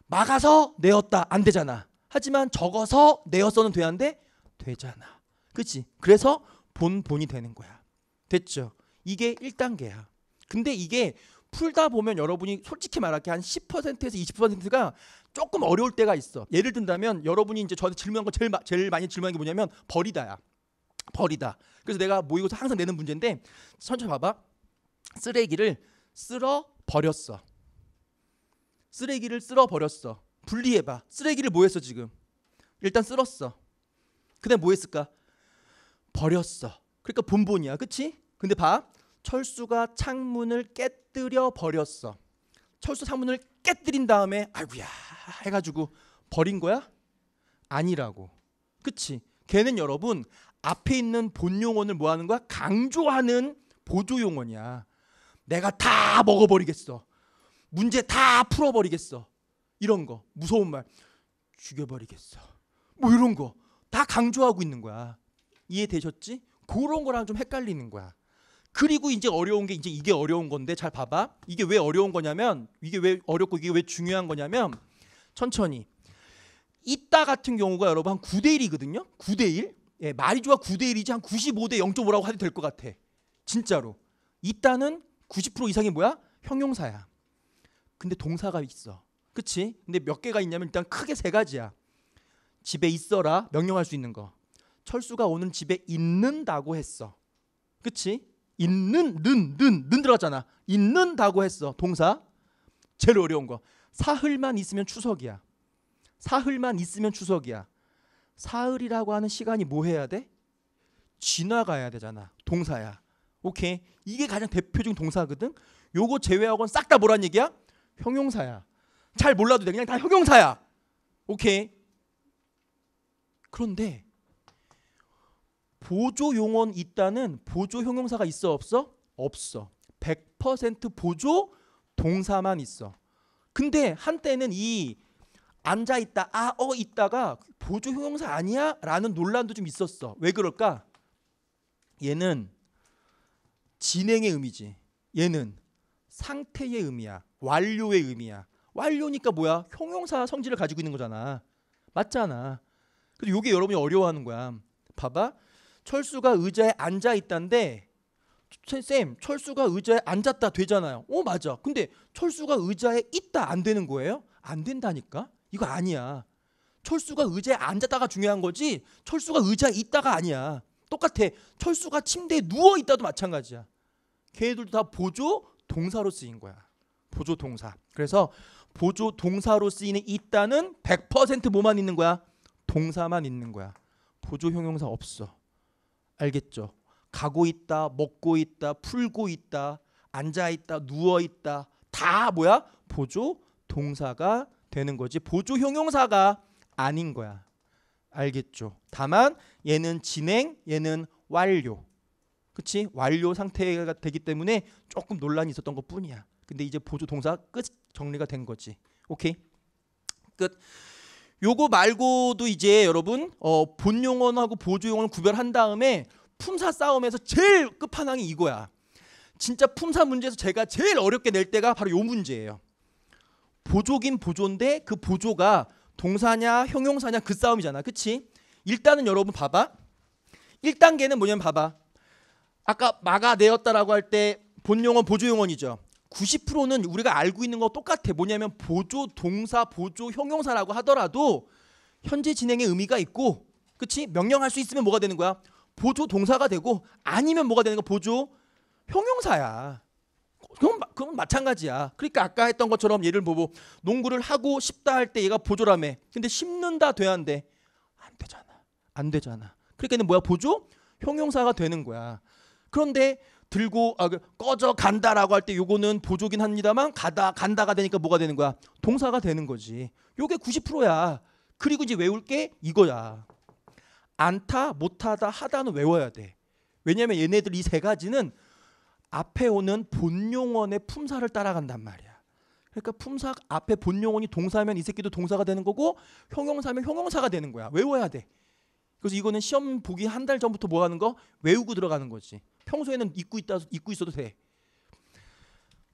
막아서 내었다. 안 되잖아. 하지만 적어서 내었어는 돼야 안 돼. 되잖아. 그치 그래서 본 본이 되는 거야. 됐죠? 이게 1단계야. 근데 이게 풀다 보면 여러분이 솔직히 말할게 한 10%에서 20%가 조금 어려울 때가 있어. 예를 든다면 여러분이 이제 저한테 질문한 거 제일, 마, 제일 많이 질문한 게 뭐냐면 버리다야. 버리다. 그래서 내가 모의고사 항상 내는 문제인데 천천히 봐봐. 쓰레기를 쓸어 버렸어. 쓰레기를 쓸어 버렸어. 분리해봐. 쓰레기를 뭐 했어 지금? 일단 쓸었어. 그다음 뭐 했을까? 버렸어. 그러니까 본본이야, 그렇지? 근데 봐, 철수가 창문을 깨뜨려 버렸어. 철수 창문을 깨뜨린 다음에 아이구야 해가지고 버린 거야? 아니라고. 그치? 걔는 여러분 앞에 있는 본용어을 뭐하는 거야? 강조하는 보조용이야 내가 다 먹어버리겠어. 문제 다 풀어버리겠어. 이런 거 무서운 말 죽여버리겠어. 뭐 이런 거 다 강조하고 있는 거야. 이해되셨지? 그런 거랑 좀 헷갈리는 거야. 그리고 이제 어려운 게 이제 이게 어려운 건데 잘 봐봐. 이게 왜 어려운 거냐면 이게 왜 어렵고 이게 왜 중요한 거냐면 천천히 이따 같은 경우가 여러분 한 9대 1이거든요. 9대 1. 예, 말이 좋아 9대 1이지 한 95대 0.5라고 해도 될 것 같아. 진짜로. 이따는 90% 이상이 뭐야? 형용사야. 근데 동사가 있어. 그치? 근데 몇 개가 있냐면 일단 크게 세 가지야. 집에 있어라 명령할 수 있는 거. 철수가 오늘 집에 있는다고 했어. 그치? 있는 는 는 는 들어갔잖아. 있는다고 했어. 동사. 제일 어려운 거. 사흘만 있으면 추석이야. 사흘만 있으면 추석이야. 사흘이라고 하는 시간이 뭐 해야 돼? 지나가야 되잖아. 동사야. 오케이. 이게 가장 대표적인 동사거든. 요거 제외하고는 싹 다 뭐란 얘기야? 형용사야. 잘 몰라도 돼. 그냥 다 형용사야. 오케이. 그런데 보조 용언 있다는 보조 형용사가 있어 없어? 없어. 100% 보조 동사만 있어. 근데 한때는 이 앉아 있다, 아, 어 있다가 보조 형용사 아니야? 라는 논란도 좀 있었어. 왜 그럴까? 얘는 진행의 의미지. 얘는 상태의 의미야. 완료의 의미야. 완료니까 뭐야? 형용사 성질을 가지고 있는 거잖아. 맞잖아. 그래서 요게 여러분이 어려워하는 거야. 봐봐. 철수가 의자에 앉아 있다는데 쌤 철수가 의자에 앉았다 되잖아요. 어 맞아. 근데 철수가 의자에 있다 안 되는 거예요? 안 된다니까. 이거 아니야. 철수가 의자에 앉았다가 중요한 거지. 철수가 의자에 있다가 아니야. 똑같아. 철수가 침대에 누워 있다도 마찬가지야. 걔들도 다 보조 동사로 쓰인 거야. 보조 동사. 그래서 보조 동사로 쓰이는 있다는 100% 뭐만 있는 거야? 동사만 있는 거야. 보조 형용사 없어. 알겠죠? 가고 있다, 먹고 있다, 풀고 있다, 앉아 있다, 누워 있다. 다 뭐야? 보조 동사가 되는 거지. 보조 형용사가 아닌 거야. 알겠죠? 다만 얘는 진행, 얘는 완료. 그치? 완료 상태가 되기 때문에 조금 논란이 있었던 것 뿐이야. 근데 이제 보조 동사 끝 정리가 된 거지. 오케이? 끝. 요거 말고도 이제 여러분 어, 본 용어하고 보조 용어를 구별한 다음에 품사 싸움에서 제일 끝판왕이 이거야. 진짜 품사 문제에서 제가 제일 어렵게 낼 때가 바로 요 문제예요. 보조긴 보조인데 그 보조가 동사냐 형용사냐 그 싸움이잖아. 그치? 일단은 여러분 봐봐. 1단계는 뭐냐면 봐봐. 아까 막아 내었다라고 할 때 본용어 보조용언이죠. 90%는 우리가 알고 있는 거 똑같아. 뭐냐면 보조 동사, 보조 형용사라고 하더라도 현재 진행의 의미가 있고, 그치? 명령할 수 있으면 뭐가 되는 거야? 보조 동사가 되고 아니면 뭐가 되는 거 보조 형용사야. 그건, 그건 마찬가지야. 그러니까 아까 했던 것처럼 얘를 보고 농구를 하고 싶다 할 때 얘가 보조라매 근데 심는다 돼야 한대. 안 되잖아. 안 되잖아. 그러니까 얘는 뭐야 보조? 형용사가 되는 거야. 그런데 들고 아, 그 꺼져 간다라고 할 때 요거는 보조긴 합니다만 가다 간다가 되니까 뭐가 되는 거야? 동사가 되는 거지. 요게 90%야. 그리고 이제 외울 게 이거야. 안타, 못하다, 하다는 외워야 돼. 왜냐면 얘네들 이 세 가지는 앞에 오는 본용원의 품사를 따라간단 말이야. 그러니까 품사 앞에 본용원이 동사면 이 새끼도 동사가 되는 거고 형용사면 형용사가 되는 거야. 외워야 돼. 그래서 이거는 시험 보기 한 달 전부터 뭐 하는 거 외우고 들어가는 거지. 평소에는 잊고 있다 잊고 있어도 돼.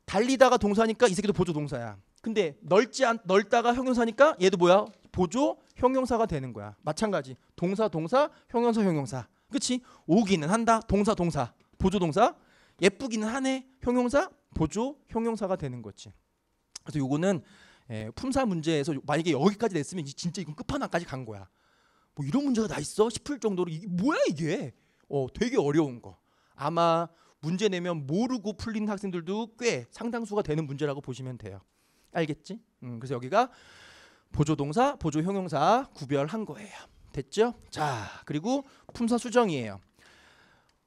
달리다가 동사니까 이 새끼도 보조 동사야. 근데 넓지 않, 넓다가 형용사니까 얘도 뭐야? 보조 형용사가 되는 거야. 마찬가지. 동사 동사 형용사 형용사. 그렇지? 오기는 한다. 동사 동사. 보조 동사. 예쁘기는 하네. 형용사 보조 형용사가 되는 거지. 그래서 요거는 예, 품사 문제에서 만약에 여기까지 냈으면 진짜 이건 끝판왕까지 간 거야. 뭐 이런 문제가 다 있어 싶을 정도로 이게 뭐야 이게 어, 되게 어려운 거 아마 문제 내면 모르고 풀린 학생들도 꽤 상당수가 되는 문제라고 보시면 돼요 알겠지? 음, 그래서 여기가 보조동사 보조형용사 구별한 거예요 됐죠? 자 그리고 품사수정이에요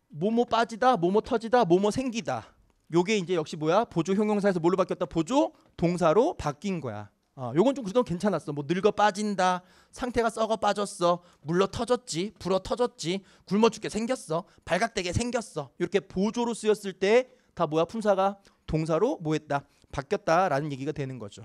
뭐뭐 빠지다 뭐뭐 터지다 뭐뭐 생기다 요게 이제 역시 뭐야 보조형용사에서 뭘로 바뀌었다 보조 동사로 바뀐 거야 어, 요건 좀 그래도 괜찮았어. 뭐 늙어 빠진다. 상태가 썩어 빠졌어. 물러 터졌지. 불어 터졌지. 굶어 죽게 생겼어. 발각되게 생겼어. 이렇게 보조로 쓰였을 때 다 뭐야? 품사가 동사로 뭐 했다? 바뀌었다라는 얘기가 되는 거죠.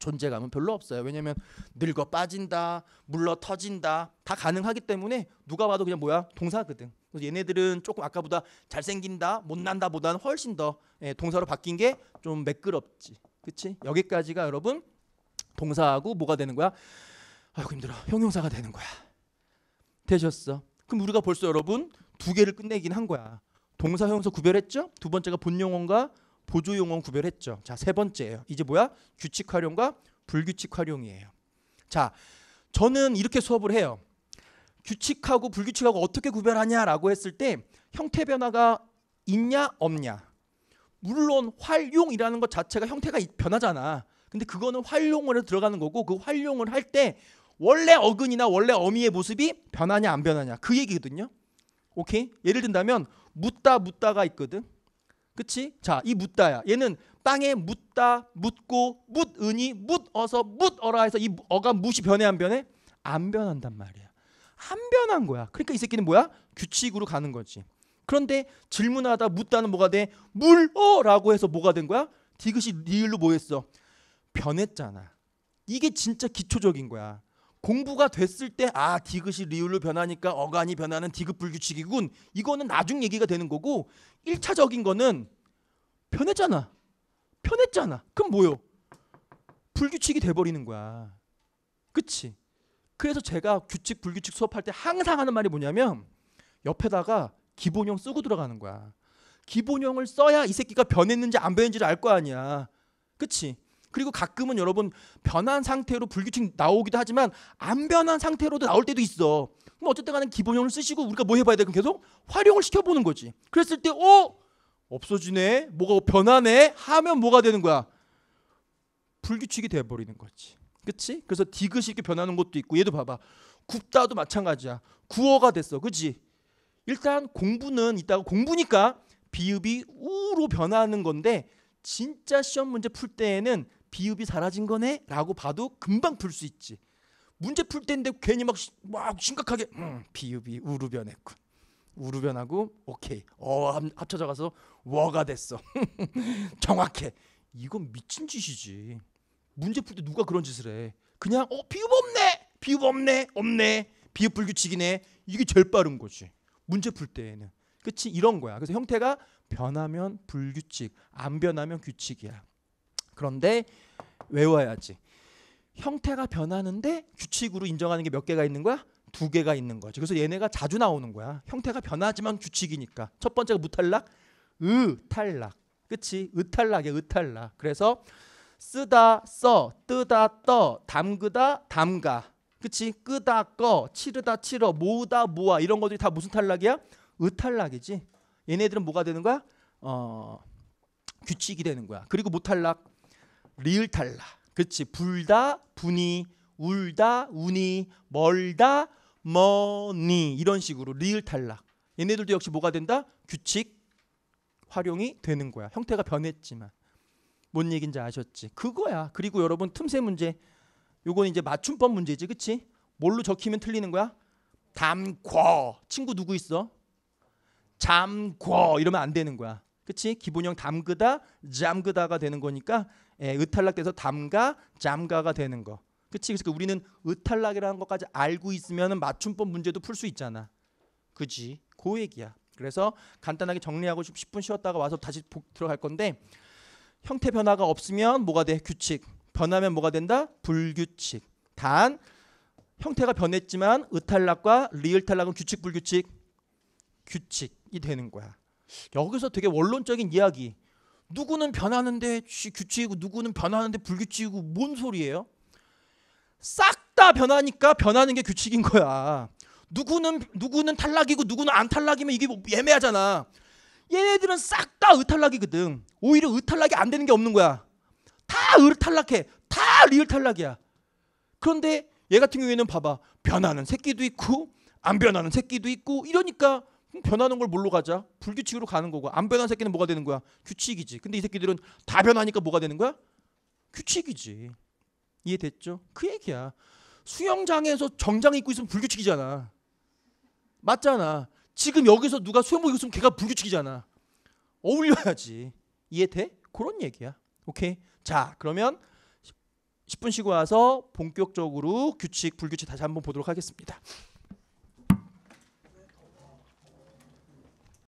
존재감은 별로 없어요. 왜냐면 늙어 빠진다, 물러 터진다 다 가능하기 때문에 누가 봐도 그냥 뭐야 동사거든. 그래서 얘네들은 조금 아까보다 잘생긴다, 못난다보다는 훨씬 더 예, 동사로 바뀐 게 좀 매끄럽지. 그치? 여기까지가 여러분 동사하고 뭐가 되는 거야? 아이고 힘들어. 형용사가 되는 거야. 되셨어. 그럼 우리가 벌써 여러분 두 개를 끝내긴 한 거야. 동사 형용사 구별했죠? 두 번째가 본용어과 보조용어 구별했죠. 자, 세 번째예요. 이제 뭐야? 규칙 활용과 불규칙 활용이에요. 자, 저는 이렇게 수업을 해요. 규칙하고 불규칙하고 어떻게 구별하냐라고 했을 때 형태 변화가 있냐 없냐. 물론 활용이라는 것 자체가 형태가 변하잖아. 근데 그거는 활용을 해 들어가는 거고 그 활용을 할 때 원래 어근이나 원래 어미의 모습이 변하냐 안 변하냐 그 얘기거든요. 오케이? 예를 든다면 묻다 묻다가 있거든. 그치? 자, 이 묻다야. 얘는 땅에 묻다, 묻고, 묻으니, 묻어서, 묻어라 해서 이 어가 무시 변해 안 변해? 안 변한단 말이야. 안 변한 거야. 그러니까 이 새끼는 뭐야? 규칙으로 가는 거지. 그런데 질문하다 묻다는 뭐가 돼? 물어라고 해서 뭐가 된 거야? 디귿이 리을로 네 뭐했어? 변했잖아. 이게 진짜 기초적인 거야. 공부가 됐을 때 아 디귿이 리을로 변하니까 어간이 변하는 디귿 불규칙이군. 이거는 나중 얘기가 되는 거고 1차적인 거는 변했잖아. 변했잖아. 그럼 뭐요? 불규칙이 돼버리는 거야. 그치? 그래서 제가 규칙 불규칙 수업할 때 항상 하는 말이 뭐냐면 옆에다가 기본형 쓰고 들어가는 거야. 기본형을 써야 이 새끼가 변했는지 안 변했는지를 알 거 아니야. 그치? 그리고 가끔은 여러분 변한 상태로 불규칙 나오기도 하지만 안 변한 상태로도 나올 때도 있어. 그럼 어쨌든 간에 기본형을 쓰시고 우리가 뭐 해봐야 돼? 그럼 계속 활용을 시켜보는 거지. 그랬을 때 어? 없어지네? 뭐가 변하네? 하면 뭐가 되는 거야? 불규칙이 돼버리는 거지. 그치? 그래서 디귿이 이렇게 변하는 것도 있고 얘도 봐봐. 굽다도 마찬가지야. 구어가 됐어. 그지 일단 공부는 이따가 공부니까 비읍이 우로 변하는 건데 진짜 시험 문제 풀 때에는 비읍이 사라진 거네? 라고 봐도 금방 풀 수 있지. 문제 풀 때인데 괜히 막, 시, 막 심각하게 음, 비읍이 우르 변했군. 우르 변하고 오케이. 어 합쳐져 가서 워가 됐어. 정확해. 이건 미친 짓이지. 문제 풀 때 누가 그런 짓을 해? 그냥 어 비읍 없네. 비읍 없네. 없네. 비읍 불규칙이네. 이게 제일 빠른 거지. 문제 풀 때에는. 그치 이런 거야. 그래서 형태가 변하면 불규칙, 안 변하면 규칙이야. 그런데 외워야지. 형태가 변하는데 규칙으로 인정하는 게 몇 개가 있는 거야? 두 개가 있는 거지. 그래서 얘네가 자주 나오는 거야. 형태가 변하지만 규칙이니까. 첫 번째가 무탈락, 의탈락. 그치? 의탈락이야, 의탈락. 그래서 쓰다, 써, 뜨다, 떠, 담그다, 담가. 그치? 끄다, 꺼, 치르다, 치러, 모으다, 모아. 이런 것들이 다 무슨 탈락이야? 의탈락이지. 얘네들은 뭐가 되는 거야? 어, 규칙이 되는 거야. 그리고 무탈락, 리을탈라. 그렇지. 불다 분이 울다 운이 멀다 머니 이런 식으로 리을탈락. 얘네들도 역시 뭐가 된다? 규칙 활용이 되는 거야. 형태가 변했지만. 뭔 얘긴지 아셨지? 그거야. 그리고 여러분 틈새 문제. 요건 이제 맞춤법 문제지. 그치 뭘로 적히면 틀리는 거야? 담궈. 친구 누구 있어? 잠궈 이러면 안 되는 거야. 그치? 기본형 담그다, 잠그다가 되는 거니까 에, 예, 의탈락돼서 담가, 잠가가 되는 거. 그치? 그래서 그 우리는 의탈락이라는 것까지 알고 있으면 맞춤법 문제도 풀 수 있잖아. 그지? 그 얘기야. 그래서 간단하게 정리하고 10분 쉬었다가 와서 다시 들어갈 건데 형태 변화가 없으면 뭐가 돼? 규칙. 변하면 뭐가 된다? 불규칙. 단 형태가 변했지만 의탈락과 리을탈락은 규칙 불규칙 규칙이 되는 거야. 여기서 되게 원론적인 이야기. 누구는 변하는데 규칙이고 누구는 변하는데 불규칙이고 뭔 소리예요? 싹 다 변하니까 변하는 게 규칙인 거야. 누구는 누구는 탈락이고 누구는 안 탈락이면 이게 뭐 예매하잖아. 얘네들은 싹 다 의탈락이거든. 오히려 의탈락이 안 되는 게 없는 거야. 다 의탈락해. 다 리을 탈락이야. 그런데 얘 같은 경우에는 봐봐. 변하는 새끼도 있고 안 변하는 새끼도 있고 이러니까 음, 변하는 걸 뭘로 가자? 불규칙으로 가는 거고 안 변한 새끼는 뭐가 되는 거야? 규칙이지. 근데 이 새끼들은 다 변하니까 뭐가 되는 거야? 규칙이지. 이해됐죠? 그 얘기야. 수영장에서 정장 입고 있으면 불규칙이잖아. 맞잖아. 지금 여기서 누가 수영복 입고 있으면 걔가 불규칙이잖아. 어울려야지. 이해돼? 그런 얘기야. 오케이. 자, 그러면 10분 쉬고 와서 본격적으로 규칙, 불규칙 다시 한번 보도록 하겠습니다.